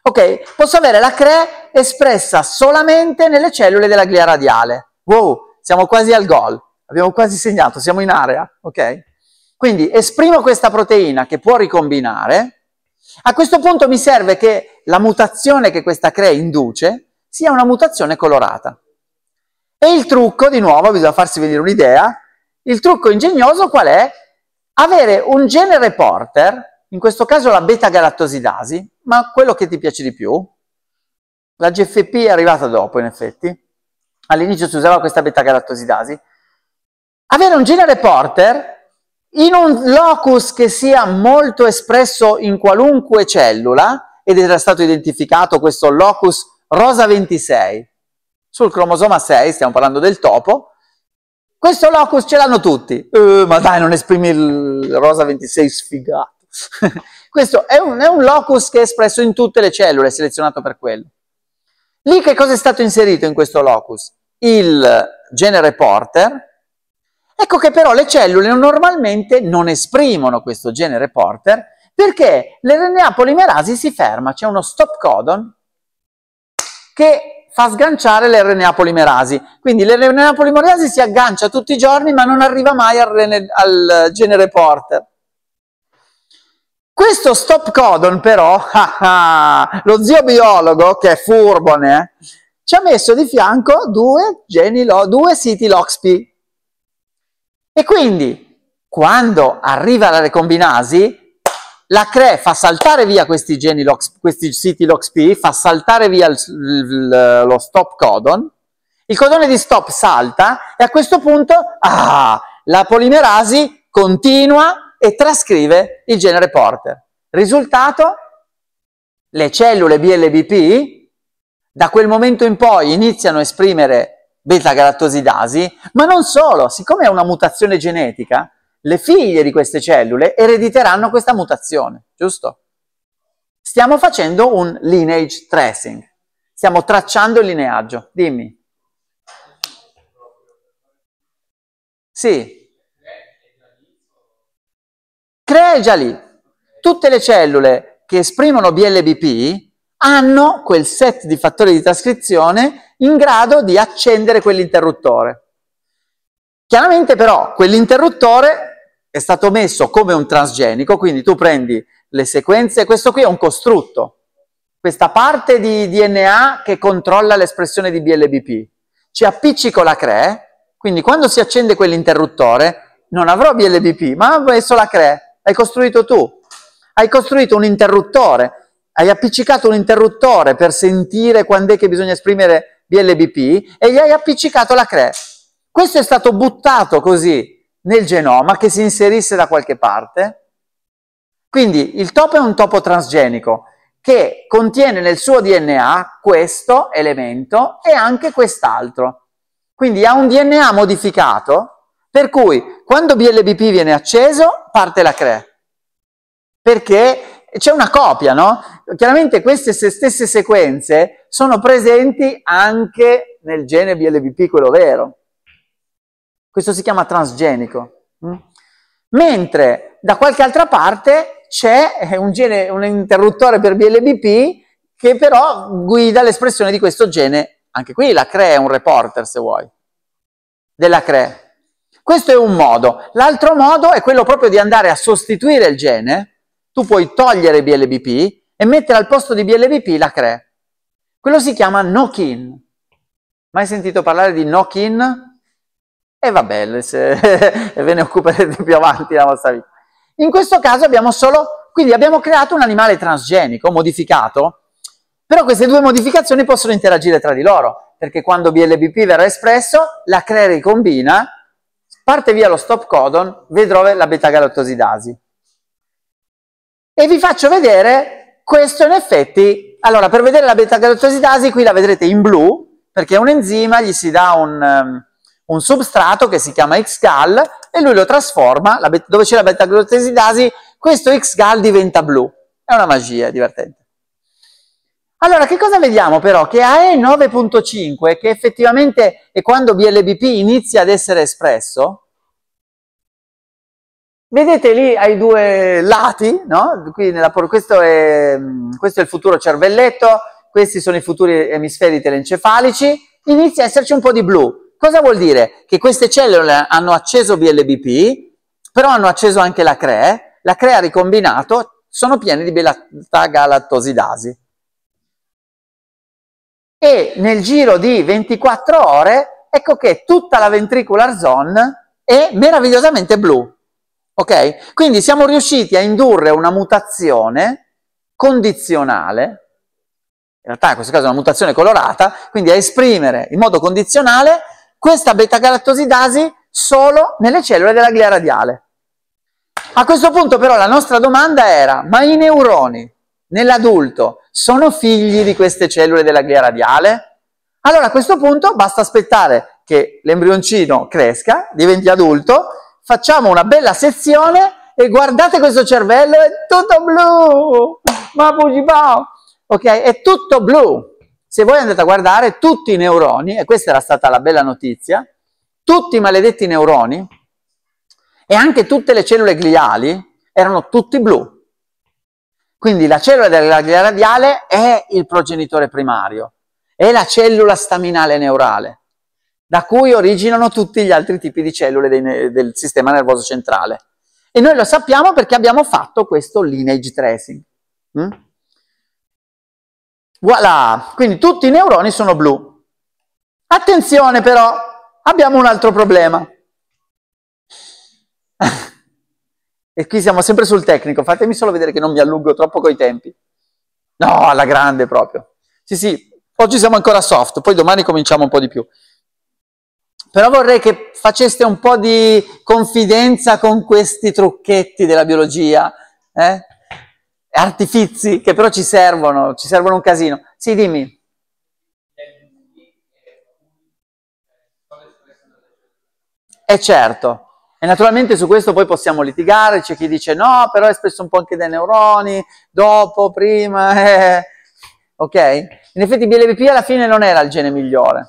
Ok, posso avere la CRE espressa solamente nelle cellule della glia radiale. Wow, siamo quasi al gol, abbiamo quasi segnato, siamo in area, ok? Quindi esprimo questa proteina che può ricombinare, a questo punto mi serve che la mutazione che questa CRE induce sia una mutazione colorata. E il trucco, di nuovo, bisogna farsi venire un'idea, il trucco ingegnoso qual è? Avere un gene reporter, in questo caso la beta-galattosidasi, ma quello che ti piace di più, la GFP è arrivata dopo in effetti, all'inizio si usava questa beta-galattosidasi, avere un gene reporter in un locus che sia molto espresso in qualunque cellula, ed era stato identificato questo locus rosa 26, sul cromosoma 6, stiamo parlando del topo, questo locus ce l'hanno tutti. Uh, ma dai, non esprimi il rosa 26 sfigato. <laughs> questo è un, è un locus che è espresso in tutte le cellule, è selezionato per quello. Lì che cosa è stato inserito in questo locus? Il gene reporter. Ecco che però le cellule normalmente non esprimono questo gene reporter perché l'RNA polimerasi si ferma, c'è uno stop codon che fa sganciare l'RNA polimerasi. Quindi l'RNA polimerasi si aggancia tutti i giorni ma non arriva mai al, al gene reporter. Questo stop codon però, <laughs> ah, ah, lo zio biologo, che è furbone, ci ha messo di fianco due, geni due siti LOXP. E quindi, quando arriva la recombinasi, la CRE fa saltare via questi, geni locks, questi siti LoxP, fa saltare via il, il, lo stop codon, il codone di stop salta e a questo punto ah, la polimerasi continua e trascrive il gene reporter. Risultato? Le cellule BLBP da quel momento in poi iniziano a esprimere beta-galattosidasi, ma non solo, siccome è una mutazione genetica, le figlie di queste cellule erediteranno questa mutazione, giusto? Stiamo facendo un lineage tracing, stiamo tracciando il lineaggio, dimmi. Sì. Crea già lì. Tutte le cellule che esprimono BLBP hanno quel set di fattori di trascrizione in grado di accendere quell'interruttore. Chiaramente però quell'interruttore è stato messo come un transgenico, quindi tu prendi le sequenze, questo qui è un costrutto, questa parte di DNA che controlla l'espressione di BLBP. Ci appiccico la CRE, quindi quando si accende quell'interruttore non avrò BLBP, ma ho messo la CRE, l'hai costruito tu. Hai costruito un interruttore, hai appiccicato un interruttore per sentire quando è che bisogna esprimere BLBP e gli hai appiccicato la CRE. Questo è stato buttato così nel genoma che si inserisse da qualche parte. Quindi il topo è un topo transgenico che contiene nel suo DNA questo elemento e anche quest'altro. Quindi ha un DNA modificato, per cui quando BLBP viene acceso parte la CRE, perché c'è una copia, no? Chiaramente queste stesse sequenze sono presenti anche nel gene BLBP, quello vero. Questo si chiama transgenico. Mm? Mm. Mentre da qualche altra parte c'è eh, un, gene, un interruttore per BLBP che però guida l'espressione di questo gene. Anche qui la CRE è un reporter, se vuoi, della CRE. Questo è un modo. L'altro modo è quello proprio di andare a sostituire il gene. Tu puoi togliere BLBP e mettere al posto di BLBP la CRE. Quello si chiama knock-in. Mai sentito parlare di knock-in? e vabbè, se, <laughs> ve ne occuperete più avanti la vostra vita. In questo caso abbiamo solo, quindi abbiamo creato un animale transgenico, modificato, però queste due modificazioni possono interagire tra di loro, perché quando BLBP verrà espresso, la crea ricombina, parte via lo stop codon, vedrò la beta-galactosidasi. E vi faccio vedere questo in effetti, allora per vedere la beta-galactosidasi qui la vedrete in blu, perché è un enzima, gli si dà un ehm, un substrato che si chiama X-Gal e lui lo trasforma, dove c'è la beta-glutesidasi, questo X-Gal diventa blu. È una magia, divertente. Allora, che cosa vediamo però? Che AE9.5, che effettivamente è quando BLBP inizia ad essere espresso, vedete lì ai due lati, no? nella, questo, è, questo, è, il futuro cervelletto, questi sono i futuri emisferi telencefalici, inizia ad esserci un po' di blu. Cosa vuol dire? Che queste cellule hanno acceso BLBP, però hanno acceso anche la CRE, la CRE ha ricombinato, sono piene di beta-galattosidasi. E nel giro di 24 ore, ecco che tutta la ventricular zone è meravigliosamente blu. Ok? Quindi siamo riusciti a indurre una mutazione condizionale, in realtà in questo caso è una mutazione colorata, quindi a esprimere in modo condizionale questa beta-galattosidasi solo nelle cellule della glia radiale. A questo punto però la nostra domanda era, ma i neuroni nell'adulto sono figli di queste cellule della glia radiale? Allora a questo punto basta aspettare che l'embrioncino cresca, diventi adulto, facciamo una bella sezione e guardate questo cervello, è tutto blu! Ma Pugibao! Ok? È tutto blu! se voi andate a guardare tutti i neuroni, e questa era stata la bella notizia, tutti i maledetti neuroni e anche tutte le cellule gliali erano tutti blu. Quindi la cellula della glia radiale è il progenitore primario, è la cellula staminale neurale, da cui originano tutti gli altri tipi di cellule dei, del sistema nervoso centrale. E noi lo sappiamo perché abbiamo fatto questo lineage tracing. Mm? Voilà, quindi tutti i neuroni sono blu. Attenzione però, abbiamo un altro problema. <laughs> e qui siamo sempre sul tecnico, fatemi solo vedere che non mi allungo troppo coi tempi. No, alla grande proprio. Sì, sì, oggi siamo ancora soft, poi domani cominciamo un po' di più. Però vorrei che faceste un po' di confidenza con questi trucchetti della biologia, eh? artifizi che però ci servono, ci servono un casino. Sì, dimmi. È eh, certo. E naturalmente su questo poi possiamo litigare, c'è chi dice no, però è spesso un po' anche dai neuroni, dopo, prima, <laughs> eh. ok? In effetti BLVP alla fine non era il gene migliore,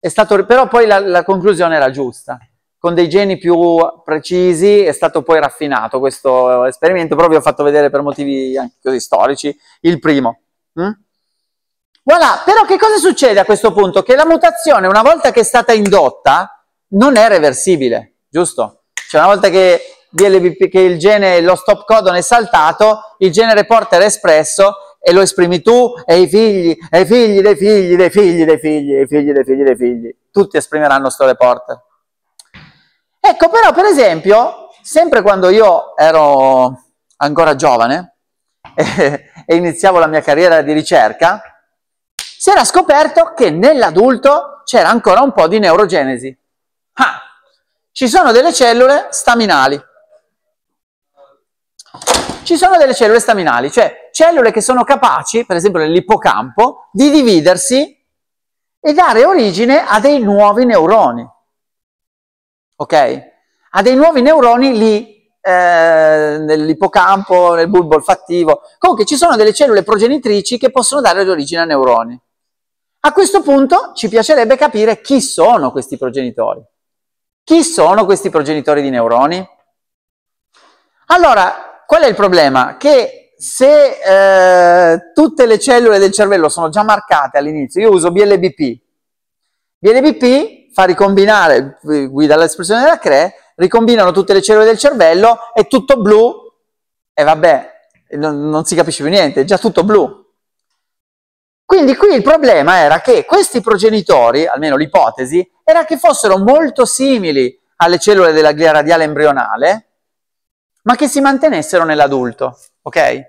stato, però poi la, la conclusione era giusta con dei geni più precisi è stato poi raffinato questo esperimento, però vi ho fatto vedere per motivi anche così storici il primo. Mm? Voilà, però che cosa succede a questo punto? Che la mutazione, una volta che è stata indotta, non è reversibile, giusto? Cioè una volta che, DLBP, che il gene, lo stop codon è saltato, il gene reporter è espresso e lo esprimi tu e i figli, e i figli dei figli, dei figli, dei figli, dei figli, dei figli, dei figli. Tutti esprimeranno sto reporter. Ecco, però, per esempio, sempre quando io ero ancora giovane e, <laughs> e iniziavo la mia carriera di ricerca, si era scoperto che nell'adulto c'era ancora un po' di neurogenesi. Ah, ci sono delle cellule staminali. Ci sono delle cellule staminali, cioè cellule che sono capaci, per esempio nell'ippocampo, di dividersi e dare origine a dei nuovi neuroni ok? Ha dei nuovi neuroni lì, eh, nell'ippocampo, nel bulbo olfattivo. Comunque ci sono delle cellule progenitrici che possono dare l'origine a neuroni. A questo punto ci piacerebbe capire chi sono questi progenitori. Chi sono questi progenitori di neuroni? Allora, qual è il problema? Che se eh, tutte le cellule del cervello sono già marcate all'inizio, io uso BLBP, viene BP, fa ricombinare, guida l'espressione della CRE, ricombinano tutte le cellule del cervello, è tutto blu, e vabbè, non, non si capisce più niente, è già tutto blu. Quindi qui il problema era che questi progenitori, almeno l'ipotesi, era che fossero molto simili alle cellule della glia radiale embrionale, ma che si mantenessero nell'adulto, ok?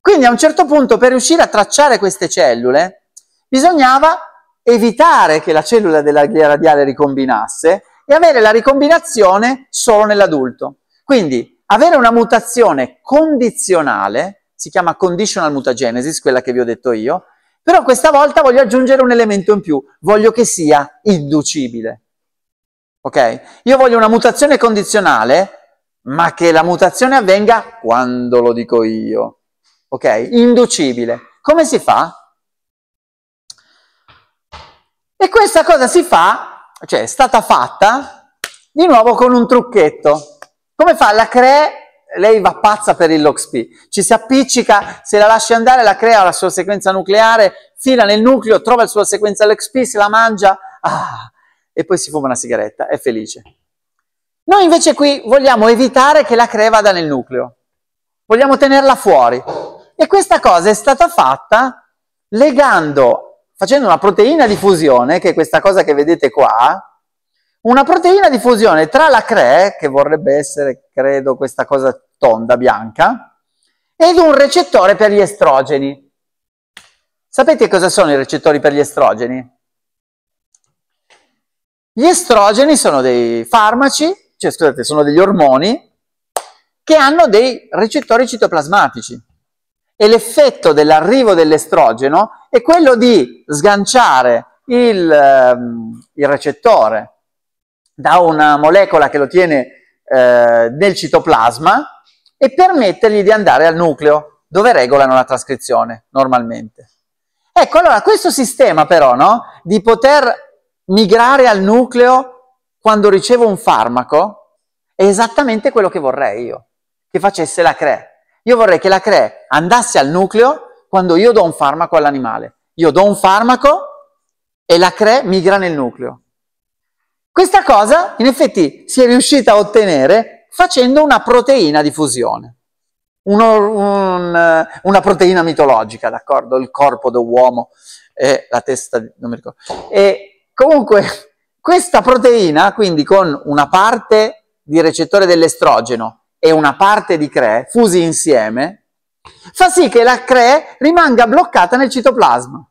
Quindi a un certo punto per riuscire a tracciare queste cellule bisognava evitare che la cellula della ghiera radiale ricombinasse e avere la ricombinazione solo nell'adulto. Quindi avere una mutazione condizionale, si chiama conditional mutagenesis, quella che vi ho detto io, però questa volta voglio aggiungere un elemento in più, voglio che sia inducibile. Ok? Io voglio una mutazione condizionale, ma che la mutazione avvenga quando lo dico io. Ok? Inducibile. Come si fa? E questa cosa si fa, cioè è stata fatta, di nuovo con un trucchetto. Come fa? La CRE? lei va pazza per il LOXP, ci si appiccica, se la lascia andare la crea la sua sequenza nucleare, fila nel nucleo, trova la sua sequenza LOXP, se la mangia, ah, e poi si fuma una sigaretta, è felice. Noi invece qui vogliamo evitare che la crea vada nel nucleo, vogliamo tenerla fuori. E questa cosa è stata fatta legando facendo una proteina di fusione, che è questa cosa che vedete qua, una proteina di fusione tra la CRE, che vorrebbe essere, credo, questa cosa tonda, bianca, ed un recettore per gli estrogeni. Sapete cosa sono i recettori per gli estrogeni? Gli estrogeni sono dei farmaci, cioè scusate, sono degli ormoni che hanno dei recettori citoplasmatici e l'effetto dell'arrivo dell'estrogeno è quello di sganciare il, ehm, il recettore da una molecola che lo tiene eh, nel citoplasma e permettergli di andare al nucleo, dove regolano la trascrizione normalmente. Ecco, allora questo sistema però, no, di poter migrare al nucleo quando ricevo un farmaco, è esattamente quello che vorrei io, che facesse la CRE. Io vorrei che la CRE andasse al nucleo quando io do un farmaco all'animale. Io do un farmaco e la CRE migra nel nucleo. Questa cosa in effetti si è riuscita a ottenere facendo una proteina di fusione. Uno, un, eh, una proteina mitologica, d'accordo? Il corpo dell'uomo e la testa, non mi ricordo. E comunque questa proteina, quindi con una parte di recettore dell'estrogeno e una parte di CRE fusi insieme, fa sì che la CRE rimanga bloccata nel citoplasma.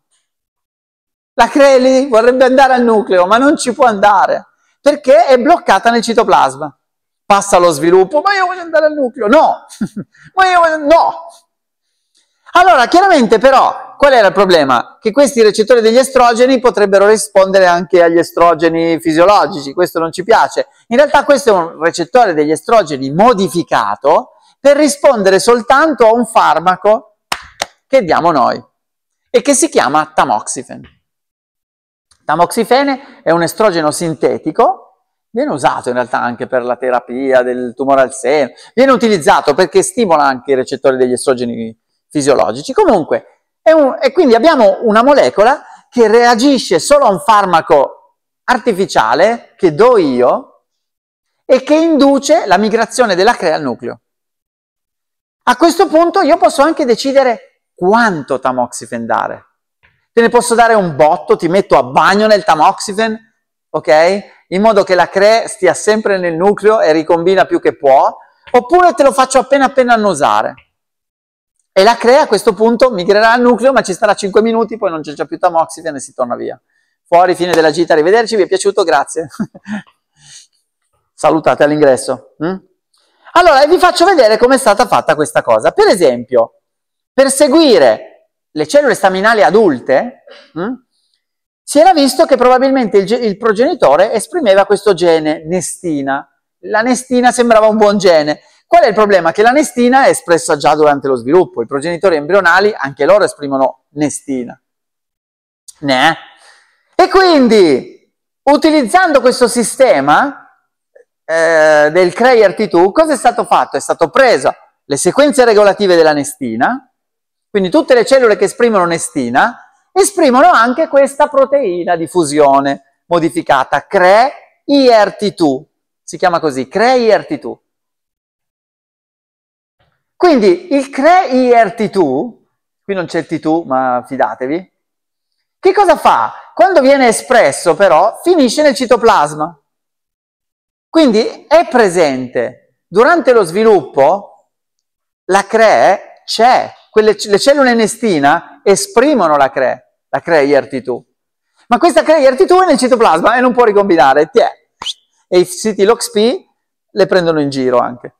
La CRE lì vorrebbe andare al nucleo, ma non ci può andare perché è bloccata nel citoplasma. Passa lo sviluppo, ma io voglio andare al nucleo, no, <laughs> ma io voglio... no. Allora, chiaramente però, qual era il problema? Che questi recettori degli estrogeni potrebbero rispondere anche agli estrogeni fisiologici, questo non ci piace. In realtà questo è un recettore degli estrogeni modificato, per rispondere soltanto a un farmaco che diamo noi e che si chiama tamoxifen. Tamoxifene è un estrogeno sintetico viene usato in realtà anche per la terapia del tumore al seno, viene utilizzato perché stimola anche i recettori degli estrogeni fisiologici. Comunque, un, e quindi abbiamo una molecola che reagisce solo a un farmaco artificiale che do io e che induce la migrazione della crea al nucleo. A questo punto io posso anche decidere quanto tamoxifen dare. Te ne posso dare un botto, ti metto a bagno nel tamoxifen, ok? In modo che la CRE stia sempre nel nucleo e ricombina più che può, oppure te lo faccio appena appena annusare. E la CRE a questo punto migrerà al nucleo, ma ci starà 5 minuti, poi non c'è già più tamoxifen e si torna via. Fuori, fine della gita, arrivederci, vi è piaciuto, grazie. <laughs> Salutate all'ingresso. Hm? Allora, vi faccio vedere come è stata fatta questa cosa. Per esempio, per seguire le cellule staminali adulte, mh, hm, si era visto che probabilmente il, il, progenitore esprimeva questo gene nestina. La nestina sembrava un buon gene. Qual è il problema? Che la nestina è espressa già durante lo sviluppo. I progenitori embrionali, anche loro, esprimono nestina. Ne? E quindi, utilizzando questo sistema, eh, del CREI RT2, cosa è stato fatto? È stato preso le sequenze regolative della nestina, quindi tutte le cellule che esprimono nestina, esprimono anche questa proteina di fusione modificata, CRE-IRT2, si chiama così, CRE-IRT2. Quindi il CRE-IRT2, qui non c'è il T2 ma fidatevi, che cosa fa? Quando viene espresso però finisce nel citoplasma, quindi è presente. Durante lo sviluppo la CRE c'è. Quelle, le cellule nestina esprimono la CRE, la CRE IRT2. Ma questa CRE IRT2 è nel citoplasma e non può ricombinare. Tiè. E i siti LOXP le prendono in giro anche.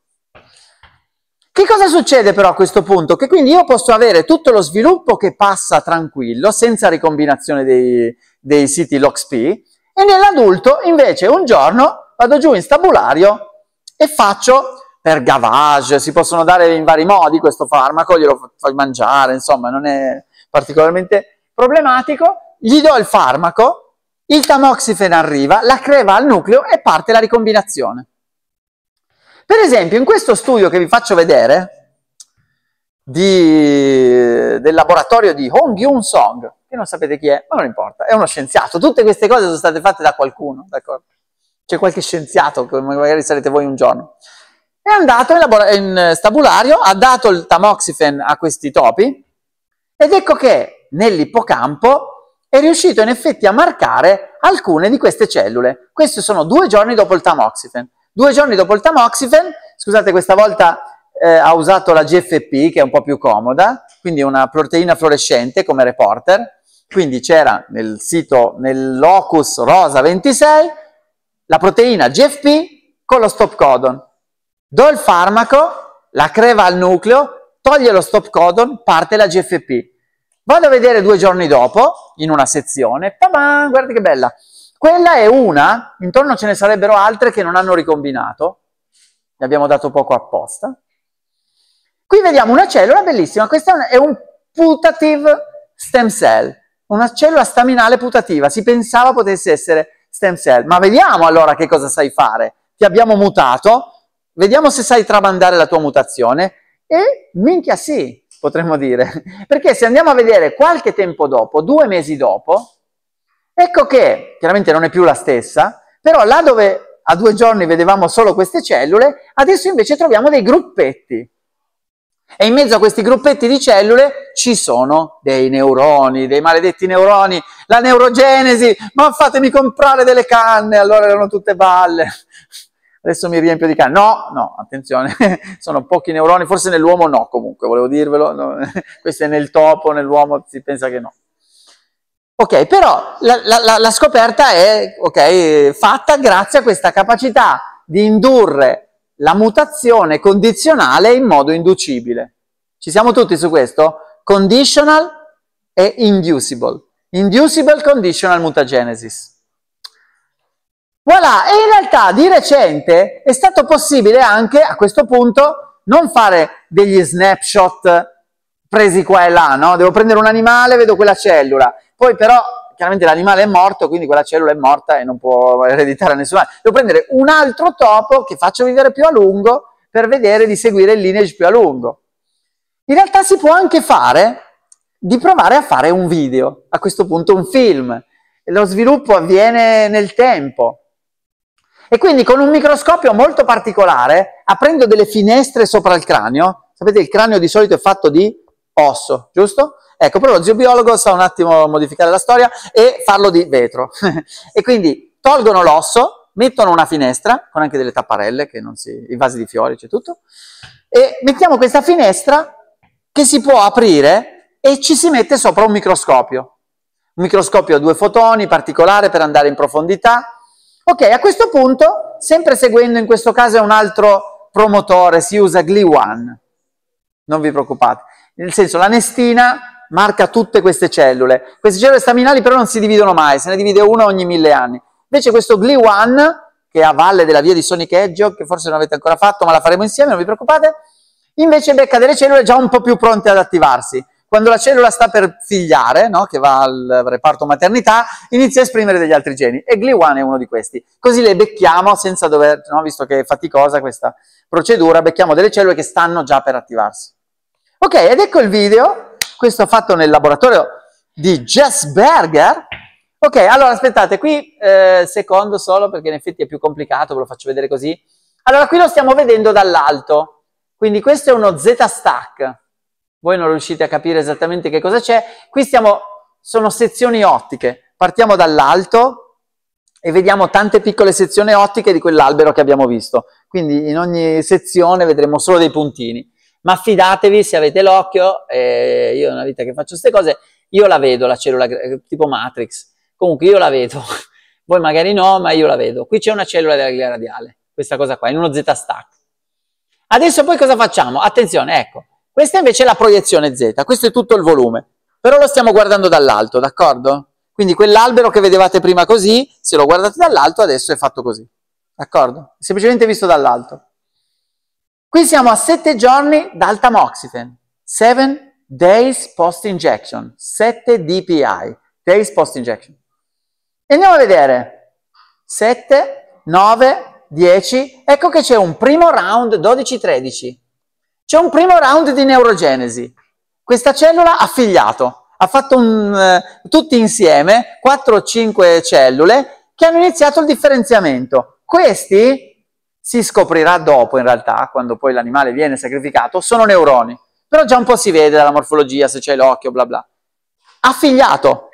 Che cosa succede però a questo punto? Che quindi io posso avere tutto lo sviluppo che passa tranquillo, senza ricombinazione dei, dei siti LOXP, e nell'adulto invece un giorno vado giù in stabulario e faccio per gavage, si possono dare in vari modi questo farmaco, glielo fai mangiare, insomma, non è particolarmente problematico, gli do il farmaco, il tamoxifen arriva, la crema al nucleo e parte la ricombinazione. Per esempio, in questo studio che vi faccio vedere, di, del laboratorio di Hong Yun Song, che non sapete chi è, ma non importa, è uno scienziato, tutte queste cose sono state fatte da qualcuno, d'accordo? c'è qualche scienziato che magari sarete voi un giorno. È andato in, labor- in eh, stabulario, ha dato il tamoxifen a questi topi ed ecco che nell'ippocampo è riuscito in effetti a marcare alcune di queste cellule. Questi sono due giorni dopo il tamoxifen. Due giorni dopo il tamoxifen, scusate, questa volta eh, ha usato la GFP, che è un po' più comoda, quindi una proteina fluorescente come reporter. Quindi c'era nel sito, nel locus rosa 26, la proteina GFP con lo stop codon. Do il farmaco, la creva al nucleo, toglie lo stop codon, parte la GFP. Vado a vedere due giorni dopo, in una sezione, guarda che bella. Quella è una, intorno ce ne sarebbero altre che non hanno ricombinato, ne abbiamo dato poco apposta. Qui vediamo una cellula bellissima, questa è un putative stem cell, una cellula staminale putativa, si pensava potesse essere stem cell. Ma vediamo allora che cosa sai fare. Ti abbiamo mutato, vediamo se sai tramandare la tua mutazione e minchia sì, potremmo dire. <laughs> Perché se andiamo a vedere qualche tempo dopo, due mesi dopo, ecco che chiaramente non è più la stessa, però là dove a due giorni vedevamo solo queste cellule, adesso invece troviamo dei gruppetti. E in mezzo a questi gruppetti di cellule ci sono dei neuroni, dei maledetti neuroni, la neurogenesi, ma fatemi comprare delle canne, allora erano tutte balle. Adesso mi riempio di canne. No, no, attenzione, <laughs> sono pochi neuroni, forse nell'uomo no comunque, volevo dirvelo, no. <laughs> questo è nel topo, nell'uomo si pensa che no. Ok, però la, la, la scoperta è okay, fatta grazie a questa capacità di indurre la mutazione condizionale in modo inducibile. Ci siamo tutti su questo? Conditional e inducible. Inducible conditional mutagenesis. Voilà, e in realtà di recente è stato possibile anche a questo punto non fare degli snapshot presi qua e là, no? Devo prendere un animale, vedo quella cellula, poi però chiaramente l'animale è morto, quindi quella cellula è morta e non può ereditare nessuno. Devo prendere un altro topo che faccio vivere più a lungo per vedere di seguire il lineage più a lungo. In realtà si può anche fare di provare a fare un video, a questo punto un film. Lo sviluppo avviene nel tempo. E quindi con un microscopio molto particolare, aprendo delle finestre sopra il cranio, sapete il cranio di solito è fatto di osso, giusto? Ecco, però lo zio biologo sa un attimo modificare la storia e farlo di vetro. <laughs> e quindi tolgono l'osso, mettono una finestra, con anche delle tapparelle, che non si, i vasi di fiori, c'è tutto, e mettiamo questa finestra che si può aprire e ci si mette sopra un microscopio. Un microscopio a due fotoni, particolare, per andare in profondità. Ok, a questo punto, sempre seguendo in questo caso un altro promotore, si usa gli One. Non vi preoccupate. Nel senso, la nestina marca tutte queste cellule. Queste cellule staminali però non si dividono mai, se ne divide una ogni mille anni. Invece questo GLI1, che è a valle della via di Sonic Edgeo, che forse non avete ancora fatto, ma la faremo insieme, non vi preoccupate, invece becca delle cellule già un po' più pronte ad attivarsi. Quando la cellula sta per figliare, no? che va al reparto maternità, inizia a esprimere degli altri geni e GLI1 è uno di questi. Così le becchiamo senza dover, no? visto che è faticosa questa procedura, becchiamo delle cellule che stanno già per attivarsi. Ok, ed ecco il video questo fatto nel laboratorio di Jess Berger. Ok, allora aspettate, qui eh, secondo solo perché in effetti è più complicato, ve lo faccio vedere così. Allora qui lo stiamo vedendo dall'alto, quindi questo è uno Z-stack. Voi non riuscite a capire esattamente che cosa c'è. Qui stiamo, sono sezioni ottiche. Partiamo dall'alto e vediamo tante piccole sezioni ottiche di quell'albero che abbiamo visto. Quindi in ogni sezione vedremo solo dei puntini. Ma fidatevi se avete l'occhio, eh, io ho una vita che faccio queste cose, io la vedo la cellula, tipo Matrix, comunque io la vedo, <laughs> voi magari no, ma io la vedo. Qui c'è una cellula della glia radiale, questa cosa qua, in uno z-stack. Adesso poi cosa facciamo? Attenzione, ecco, questa invece è la proiezione z, questo è tutto il volume, però lo stiamo guardando dall'alto, d'accordo? Quindi quell'albero che vedevate prima così, se lo guardate dall'alto, adesso è fatto così, d'accordo? Semplicemente visto dall'alto. Qui siamo a 7 giorni dal tamoxifen, 7 days post injection, 7 DPI, days post injection. E andiamo a vedere, 7, 9, 10, ecco che c'è un primo round 12-13, c'è un primo round di neurogenesi. Questa cellula ha figliato, ha fatto un, eh, tutti insieme 4-5 cellule che hanno iniziato il differenziamento. Questi si scoprirà dopo in realtà, quando poi l'animale viene sacrificato, sono neuroni. Però già un po' si vede dalla morfologia, se c'è l'occhio, bla bla. Affigliato,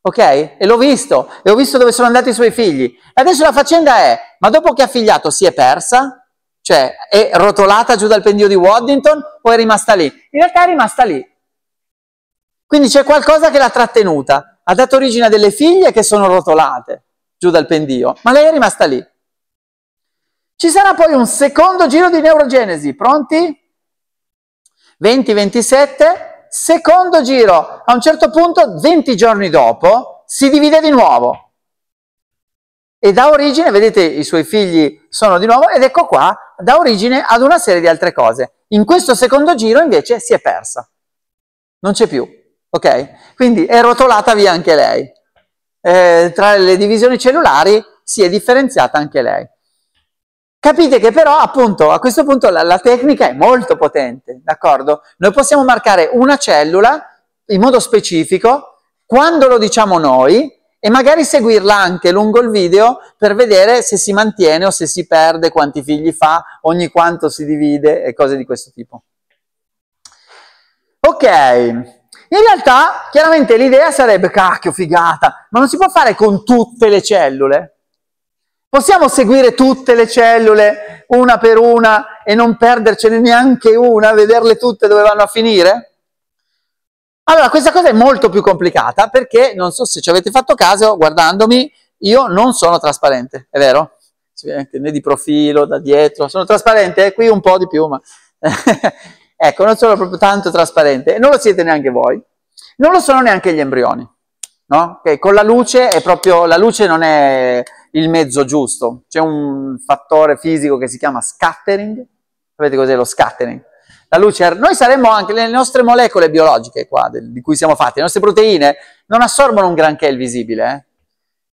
ok? E l'ho visto, e ho visto dove sono andati i suoi figli. E adesso la faccenda è, ma dopo che ha affigliato si è persa? Cioè, è rotolata giù dal pendio di Waddington o è rimasta lì? In realtà è rimasta lì. Quindi c'è qualcosa che l'ha trattenuta. Ha dato origine a delle figlie che sono rotolate giù dal pendio, ma lei è rimasta lì. Ci sarà poi un secondo giro di neurogenesi, pronti? 20-27, secondo giro. A un certo punto, 20 giorni dopo, si divide di nuovo. E dà origine, vedete i suoi figli sono di nuovo, ed ecco qua, dà origine ad una serie di altre cose. In questo secondo giro invece si è persa. Non c'è più, ok? Quindi è rotolata via anche lei. Eh, tra le divisioni cellulari si è differenziata anche lei. Capite che però appunto a questo punto la, la tecnica è molto potente, d'accordo? Noi possiamo marcare una cellula in modo specifico quando lo diciamo noi e magari seguirla anche lungo il video per vedere se si mantiene o se si perde, quanti figli fa, ogni quanto si divide e cose di questo tipo. Ok, in realtà chiaramente l'idea sarebbe cacchio figata, ma non si può fare con tutte le cellule? Possiamo seguire tutte le cellule una per una e non perdercene neanche una, vederle tutte dove vanno a finire? Allora, questa cosa è molto più complicata perché, non so se ci avete fatto caso, guardandomi, io non sono trasparente, è vero? Né di profilo, da dietro, sono trasparente, eh? qui un po' di più, ma... <laughs> ecco, non sono proprio tanto trasparente, e non lo siete neanche voi, non lo sono neanche gli embrioni, no? Okay, con la luce è proprio, la luce non è il mezzo giusto. C'è un fattore fisico che si chiama scattering. Sapete cos'è lo scattering? La luce, noi saremmo anche le nostre molecole biologiche qua, di cui siamo fatti, le nostre proteine non assorbono un granché il visibile. Eh?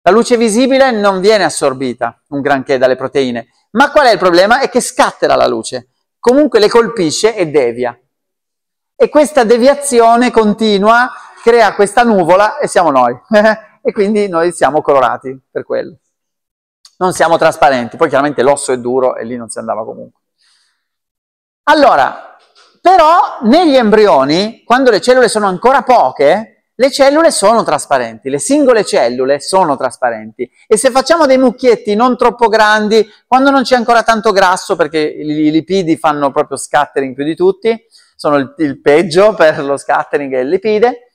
La luce visibile non viene assorbita un granché dalle proteine. Ma qual è il problema? È che scattera la luce. Comunque le colpisce e devia. E questa deviazione continua crea questa nuvola e siamo noi. <laughs> e quindi noi siamo colorati per quello non siamo trasparenti, poi chiaramente l'osso è duro e lì non si andava comunque. Allora, però negli embrioni, quando le cellule sono ancora poche, le cellule sono trasparenti, le singole cellule sono trasparenti e se facciamo dei mucchietti non troppo grandi, quando non c'è ancora tanto grasso, perché i lipidi fanno proprio scattering più di tutti, sono il, il peggio per lo scattering e il lipide,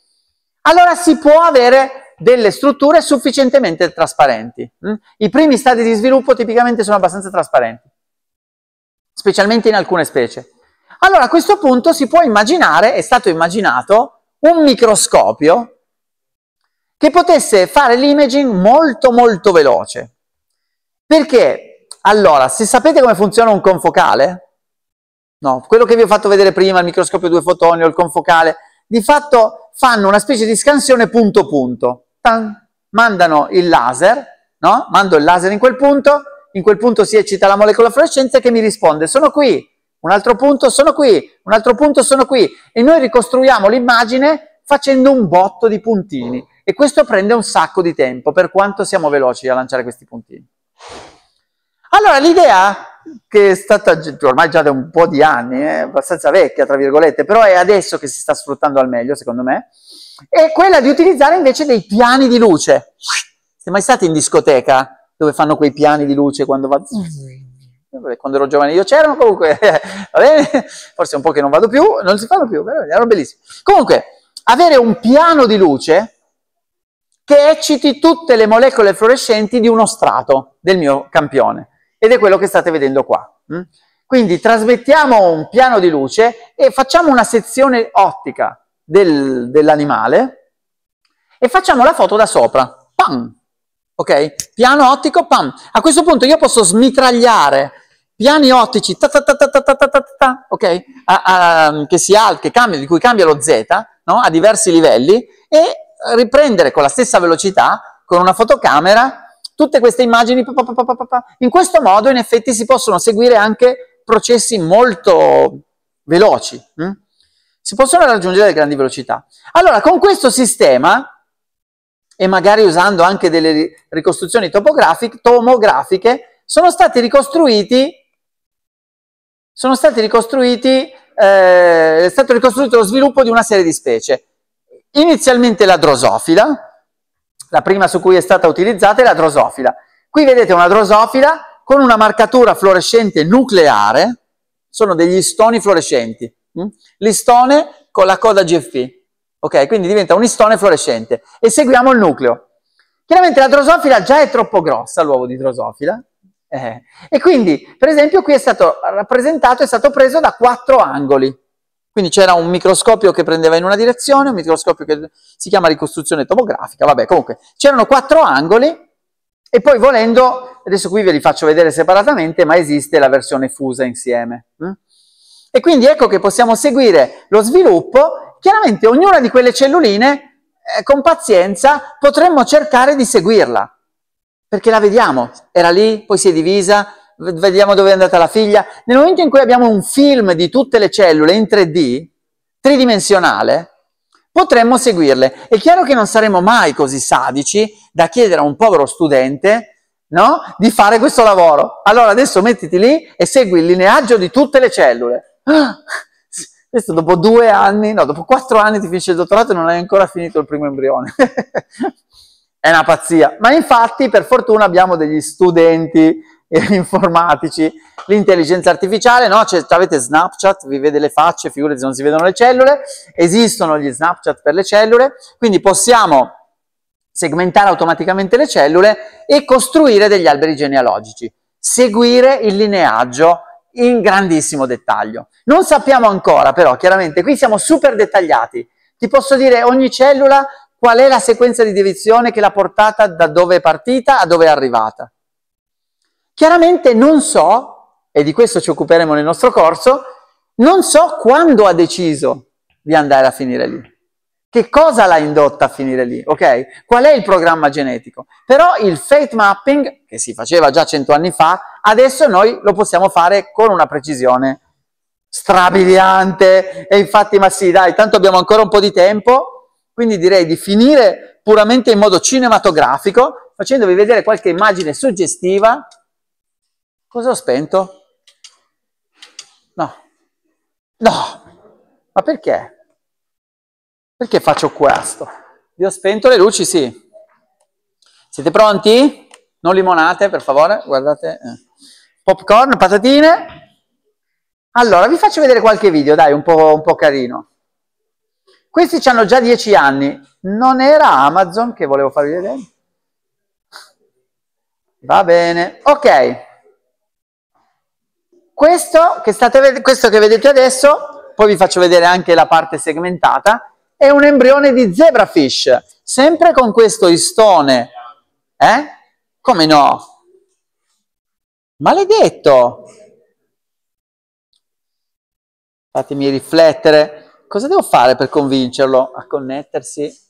allora si può avere delle strutture sufficientemente trasparenti. Mm? I primi stadi di sviluppo tipicamente sono abbastanza trasparenti, specialmente in alcune specie. Allora a questo punto si può immaginare, è stato immaginato, un microscopio che potesse fare l'imaging molto molto veloce. Perché? Allora, se sapete come funziona un confocale, no, quello che vi ho fatto vedere prima, il microscopio due fotoni o il confocale, di fatto fanno una specie di scansione punto punto tan, mandano il laser, no? mando il laser in quel punto, in quel punto si eccita la molecola fluorescenza che mi risponde sono qui, un altro punto sono qui, un altro punto sono qui e noi ricostruiamo l'immagine facendo un botto di puntini e questo prende un sacco di tempo per quanto siamo veloci a lanciare questi puntini. Allora l'idea che è stata ormai già da un po' di anni, è eh, abbastanza vecchia tra virgolette, però è adesso che si sta sfruttando al meglio secondo me, è quella di utilizzare invece dei piani di luce. Siete mai stati in discoteca dove fanno quei piani di luce quando va... Quando ero giovane io c'erano, comunque, <laughs> va bene? Forse un po' che non vado più, non si fanno più, però erano bellissimi. Comunque, avere un piano di luce che ecciti tutte le molecole fluorescenti di uno strato del mio campione. Ed è quello che state vedendo qua. Hm? Quindi trasmettiamo un piano di luce e facciamo una sezione ottica del, dell'animale e facciamo la foto da sopra. Pam! Ok? Piano ottico, pam! A questo punto io posso smitragliare piani ottici, ta ta ta ta ta ta ta ta, ta ok? A, a, che si al, che cambia, di cui cambia lo z, no? A diversi livelli e riprendere con la stessa velocità, con una fotocamera, tutte queste immagini. Pa, pa, pa, in questo modo, in effetti, si possono seguire anche processi molto veloci. Hm? si possono raggiungere grandi velocità. Allora, con questo sistema, e magari usando anche delle ricostruzioni tomografiche, sono stati ricostruiti, sono stati ricostruiti eh, è stato ricostruito lo sviluppo di una serie di specie. Inizialmente la drosofila, la prima su cui è stata utilizzata è la drosofila. Qui vedete una drosofila con una marcatura fluorescente nucleare, sono degli stoni fluorescenti. Mm? L'istone con la coda GFP. Ok, quindi diventa un istone fluorescente. E seguiamo il nucleo. Chiaramente la drosofila già è troppo grossa, l'uovo di drosofila. Eh. E quindi, per esempio, qui è stato rappresentato, è stato preso da quattro angoli. Quindi c'era un microscopio che prendeva in una direzione, un microscopio che si chiama ricostruzione tomografica, vabbè, comunque c'erano quattro angoli e poi volendo, adesso qui ve li faccio vedere separatamente, ma esiste la versione fusa insieme. Hm? E quindi ecco che possiamo seguire lo sviluppo. Chiaramente ognuna di quelle celluline, eh, con pazienza, potremmo cercare di seguirla, perché la vediamo. Era lì, poi si è divisa, vediamo dove è andata la figlia. Nel momento in cui abbiamo un film di tutte le cellule in 3D, tridimensionale, potremmo seguirle. È chiaro che non saremo mai così sadici da chiedere a un povero studente no? di fare questo lavoro. Allora adesso mettiti lì e segui il lineaggio di tutte le cellule. Ah, questo dopo due anni, no, dopo quattro anni ti finisce il dottorato e non hai ancora finito il primo embrione. <laughs> È una pazzia. Ma infatti, per fortuna, abbiamo degli studenti <laughs> informatici, l'intelligenza artificiale, no? Cioè, avete Snapchat, vi vede le facce, figurati se non si vedono le cellule, esistono gli Snapchat per le cellule, quindi possiamo segmentare automaticamente le cellule e costruire degli alberi genealogici, seguire il lineaggio in grandissimo dettaglio. Non sappiamo ancora però, chiaramente, qui siamo super dettagliati. Ti posso dire ogni cellula qual è la sequenza di deviazione che l'ha portata da dove è partita a dove è arrivata. Chiaramente non so, e di questo ci occuperemo nel nostro corso, non so quando ha deciso di andare a finire lì. Che cosa l'ha indotta a finire lì? Ok? Qual è il programma genetico? Però il fate mapping, che si faceva già cento anni fa, adesso noi lo possiamo fare con una precisione strabiliante. E infatti, ma sì, dai, tanto abbiamo ancora un po' di tempo, quindi direi di finire puramente in modo cinematografico, facendovi vedere qualche immagine suggestiva. Cosa ho spento? No. No. Ma perché? Perché faccio questo? Vi ho spento le luci, sì. Siete pronti? Non limonate, per favore, guardate. Eh. Popcorn, patatine. Allora, vi faccio vedere qualche video, dai, un po', un po carino. Questi hanno già 10 anni. Non era Amazon che volevo farvi vedere? Va bene, ok. Questo che, state, questo che vedete adesso, poi vi faccio vedere anche la parte segmentata, è un embrione di zebrafish, sempre con questo istone. Eh? Come no? Maledetto! Fatemi riflettere. Cosa devo fare per convincerlo a connettersi?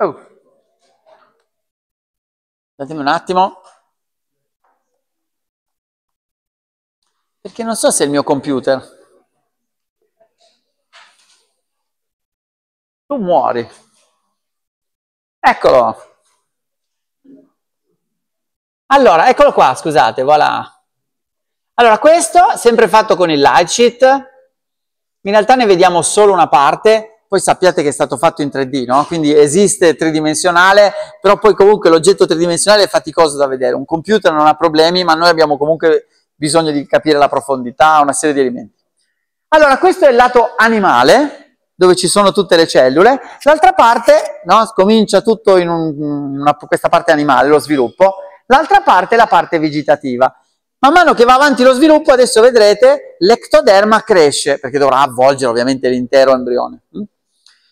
Oh. Datemi un attimo. Perché non so se è il mio computer. tu muori. Eccolo. Allora, eccolo qua, scusate, voilà. Allora, questo sempre fatto con il light sheet. In realtà ne vediamo solo una parte, poi sappiate che è stato fatto in 3D, no? Quindi esiste tridimensionale, però poi comunque l'oggetto tridimensionale è faticoso da vedere. Un computer non ha problemi, ma noi abbiamo comunque bisogno di capire la profondità, una serie di elementi. Allora, questo è il lato animale, dove ci sono tutte le cellule, l'altra parte no, comincia tutto in, un, una, questa parte animale, lo sviluppo, l'altra parte è la parte vegetativa. Man mano che va avanti lo sviluppo, adesso vedrete, l'ectoderma cresce, perché dovrà avvolgere ovviamente l'intero embrione.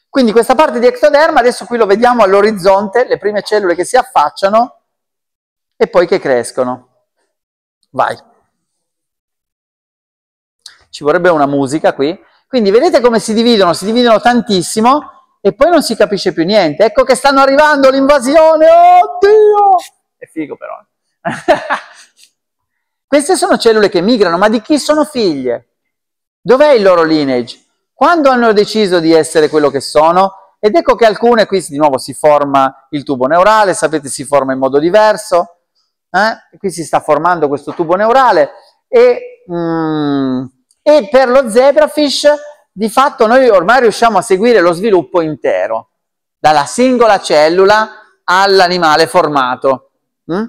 Quindi questa parte di ectoderma, adesso qui lo vediamo all'orizzonte, le prime cellule che si affacciano e poi che crescono. Vai. Ci vorrebbe una musica qui. Quindi vedete come si dividono, si dividono tantissimo e poi non si capisce più niente. Ecco che stanno arrivando l'invasione, oddio! È figo però. <laughs> Queste sono cellule che migrano, ma di chi sono figlie? Dov'è il loro lineage? Quando hanno deciso di essere quello che sono? Ed ecco che alcune, qui di nuovo si forma il tubo neurale, sapete si forma in modo diverso, eh? qui si sta formando questo tubo neurale e... Mm, e per lo zebrafish di fatto noi ormai riusciamo a seguire lo sviluppo intero, dalla singola cellula all'animale formato. Mm?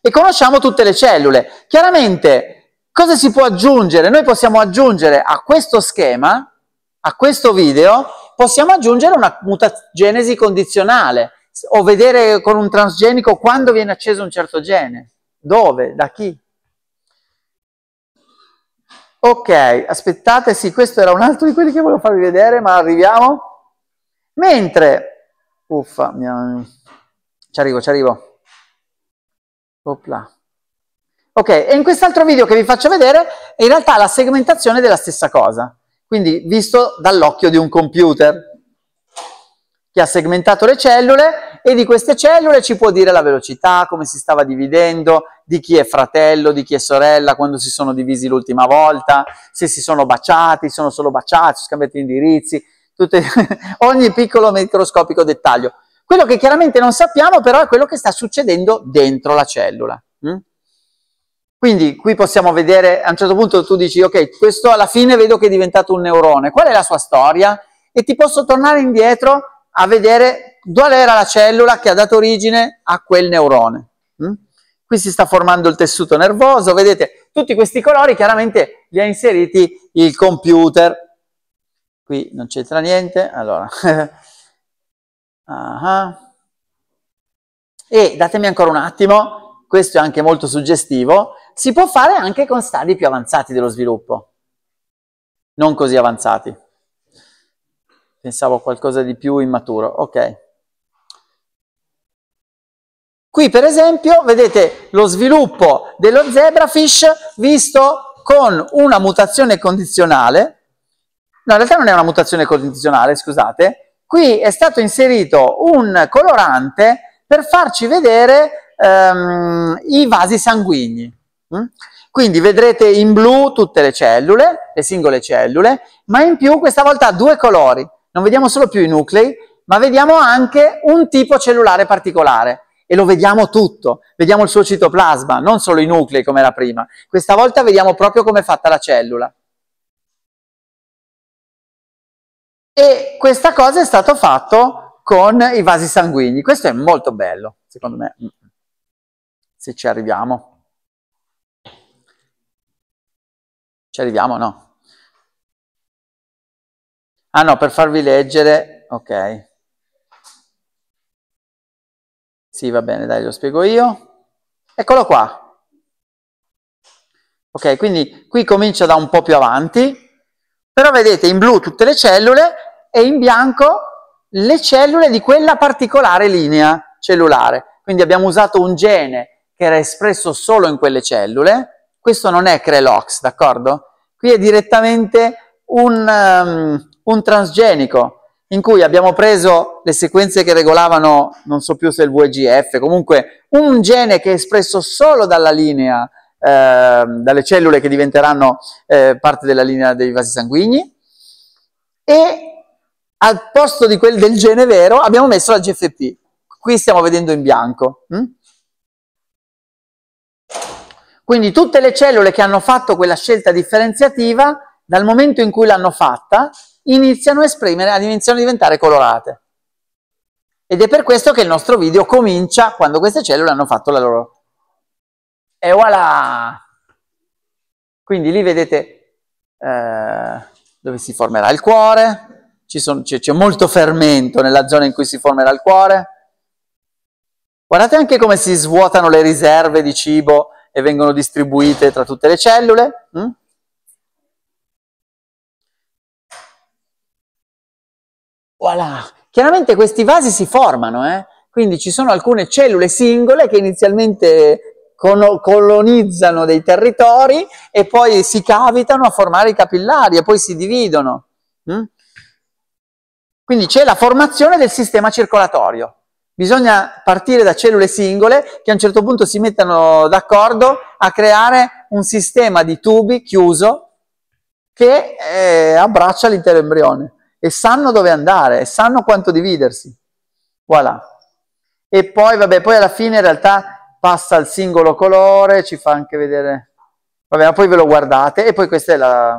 E conosciamo tutte le cellule. Chiaramente, cosa si può aggiungere? Noi possiamo aggiungere a questo schema, a questo video, possiamo aggiungere una mutagenesi condizionale, o vedere con un transgenico quando viene acceso un certo gene, dove, da chi. Ok, aspettate, sì, questo era un altro di quelli che volevo farvi vedere, ma arriviamo. Mentre, uffa, mia... ci arrivo, ci arrivo. Opla. Ok, e in quest'altro video che vi faccio vedere, in realtà la segmentazione è della stessa cosa, quindi visto dall'occhio di un computer, che ha segmentato le cellule e di queste cellule ci può dire la velocità, come si stava dividendo, di chi è fratello, di chi è sorella, quando si sono divisi l'ultima volta, se si sono baciati, sono solo baciati, scambiati indirizzi, tutte, <laughs> ogni piccolo microscopico dettaglio. Quello che chiaramente non sappiamo però è quello che sta succedendo dentro la cellula. Hm? Quindi qui possiamo vedere, a un certo punto tu dici, ok, questo alla fine vedo che è diventato un neurone, qual è la sua storia? E ti posso tornare indietro a vedere qual era la cellula che ha dato origine a quel neurone. Mm? qui si sta formando il tessuto nervoso, vedete tutti questi colori chiaramente li ha inseriti il computer. Qui non c'entra niente, allora. <laughs> ah e datemi ancora un attimo, questo è anche molto suggestivo, si può fare anche con stadi più avanzati dello sviluppo, non così avanzati. Pensavo a qualcosa di più immaturo, ok. Qui per esempio vedete lo sviluppo dello zebrafish visto con una mutazione condizionale, no in realtà non è una mutazione condizionale, scusate, qui è stato inserito un colorante per farci vedere ehm, i vasi sanguigni. Mm? Quindi vedrete in blu tutte le cellule, le singole cellule, ma in più questa volta due colori, non vediamo solo più i nuclei, ma vediamo anche un tipo cellulare particolare e lo vediamo tutto, vediamo il suo citoplasma, non solo i nuclei come era prima, questa volta vediamo proprio come è fatta la cellula. E questa cosa è stata fatta con i vasi sanguigni, questo è molto bello, secondo me, mm. se ci arriviamo. Ci arriviamo no? Ah no, per farvi leggere, ok. Sì, va bene, dai, lo spiego io. Eccolo qua. Ok, quindi qui comincia da un po' più avanti, però vedete in blu tutte le cellule e in bianco le cellule di quella particolare linea cellulare. Quindi abbiamo usato un gene che era espresso solo in quelle cellule. Questo non è Crelox, d'accordo? Qui è direttamente un, um, un transgenico, in cui abbiamo preso le sequenze che regolavano, non so più se il VGF, comunque un gene che è espresso solo dalla linea, eh, dalle cellule che diventeranno eh, parte della linea dei vasi sanguigni, e al posto di quel del gene vero abbiamo messo la GFP. Qui stiamo vedendo in bianco. Hm? Quindi tutte le cellule che hanno fatto quella scelta differenziativa, dal momento in cui l'hanno fatta, iniziano a esprimere, iniziano a diventare colorate. Ed è per questo che il nostro video comincia quando queste cellule hanno fatto la loro... E voilà! Quindi lì vedete eh, dove si formerà il cuore, c'è molto fermento nella zona in cui si formerà il cuore. Guardate anche come si svuotano le riserve di cibo e vengono distribuite tra tutte le cellule. Hm? Voilà! Chiaramente questi vasi si formano, eh? quindi ci sono alcune cellule singole che inizialmente colonizzano dei territori e poi si cavitano a formare i capillari e poi si dividono. Hm? Quindi c'è la formazione del sistema circolatorio. Bisogna partire da cellule singole che a un certo punto si mettano d'accordo a creare un sistema di tubi chiuso che eh, abbraccia l'intero embrione e sanno dove andare, e sanno quanto dividersi. Voilà. E poi, vabbè, poi alla fine in realtà passa al singolo colore, ci fa anche vedere... Vabbè, poi ve lo guardate e poi questa è la...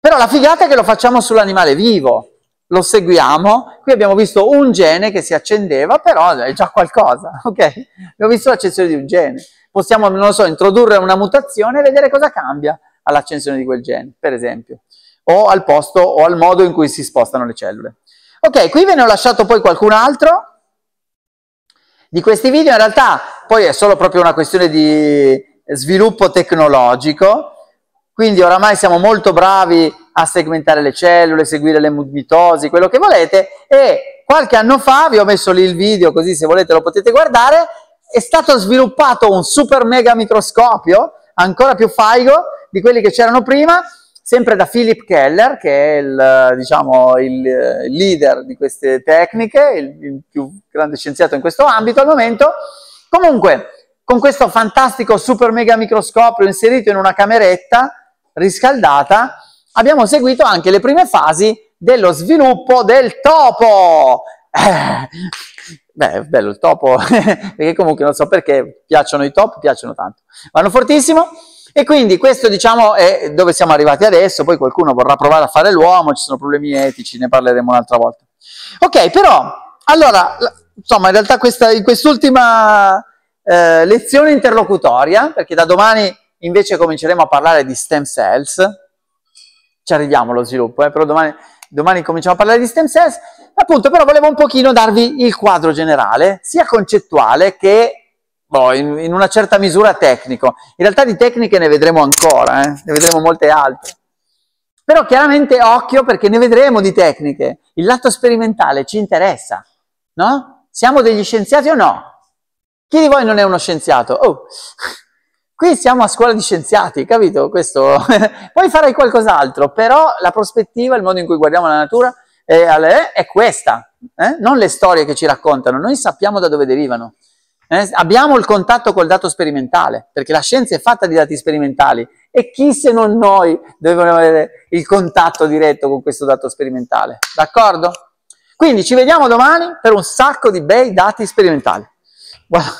Però la figata è che lo facciamo sull'animale vivo, lo seguiamo, qui abbiamo visto un gene che si accendeva, però è già qualcosa, <laughs> ok? Abbiamo visto l'accensione di un gene. Possiamo, non so, introdurre una mutazione e vedere cosa cambia all'accensione di quel gene, per esempio o al posto o al modo in cui si spostano le cellule. Ok, qui ve ne ho lasciato poi qualcun altro di questi video, in realtà poi è solo proprio una questione di sviluppo tecnologico, quindi oramai siamo molto bravi a segmentare le cellule, seguire le mitosi, quello che volete e qualche anno fa, vi ho messo lì il video così se volete lo potete guardare, è stato sviluppato un super mega microscopio, ancora più faigo di quelli che c'erano prima, sempre da Philip Keller, che è il, diciamo, il leader di queste tecniche, il, il, più grande scienziato in questo ambito al momento. Comunque, con questo fantastico super mega microscopio inserito in una cameretta riscaldata, abbiamo seguito anche le prime fasi dello sviluppo del topo. Eh, beh, bello il topo, <laughs> perché comunque non so perché piacciono i top, piacciono tanto. Vanno fortissimo. E quindi questo diciamo è dove siamo arrivati adesso, poi qualcuno vorrà provare a fare l'uomo, ci sono problemi etici, ne parleremo un'altra volta. Ok, però, allora, insomma, in realtà questa, in quest'ultima eh, lezione interlocutoria, perché da domani invece cominceremo a parlare di stem cells, ci arriviamo allo sviluppo, eh, però domani, domani cominciamo a parlare di stem cells, appunto, però volevo un pochino darvi il quadro generale, sia concettuale che boh, in, in, una certa misura tecnico. In realtà di tecniche ne vedremo ancora, eh? ne vedremo molte altre. Però chiaramente occhio perché ne vedremo di tecniche. Il lato sperimentale ci interessa, no? Siamo degli scienziati o no? Chi di voi non è uno scienziato? Oh, <laughs> qui siamo a scuola di scienziati, capito? Questo. <laughs> Poi farei qualcos'altro, però la prospettiva, il modo in cui guardiamo la natura è, è questa, eh? non le storie che ci raccontano, noi sappiamo da dove derivano. Eh, abbiamo il contatto col dato sperimentale, perché la scienza è fatta di dati sperimentali e chi se non noi deve avere il contatto diretto con questo dato sperimentale, d'accordo? Quindi ci vediamo domani per un sacco di bei dati sperimentali. Guarda.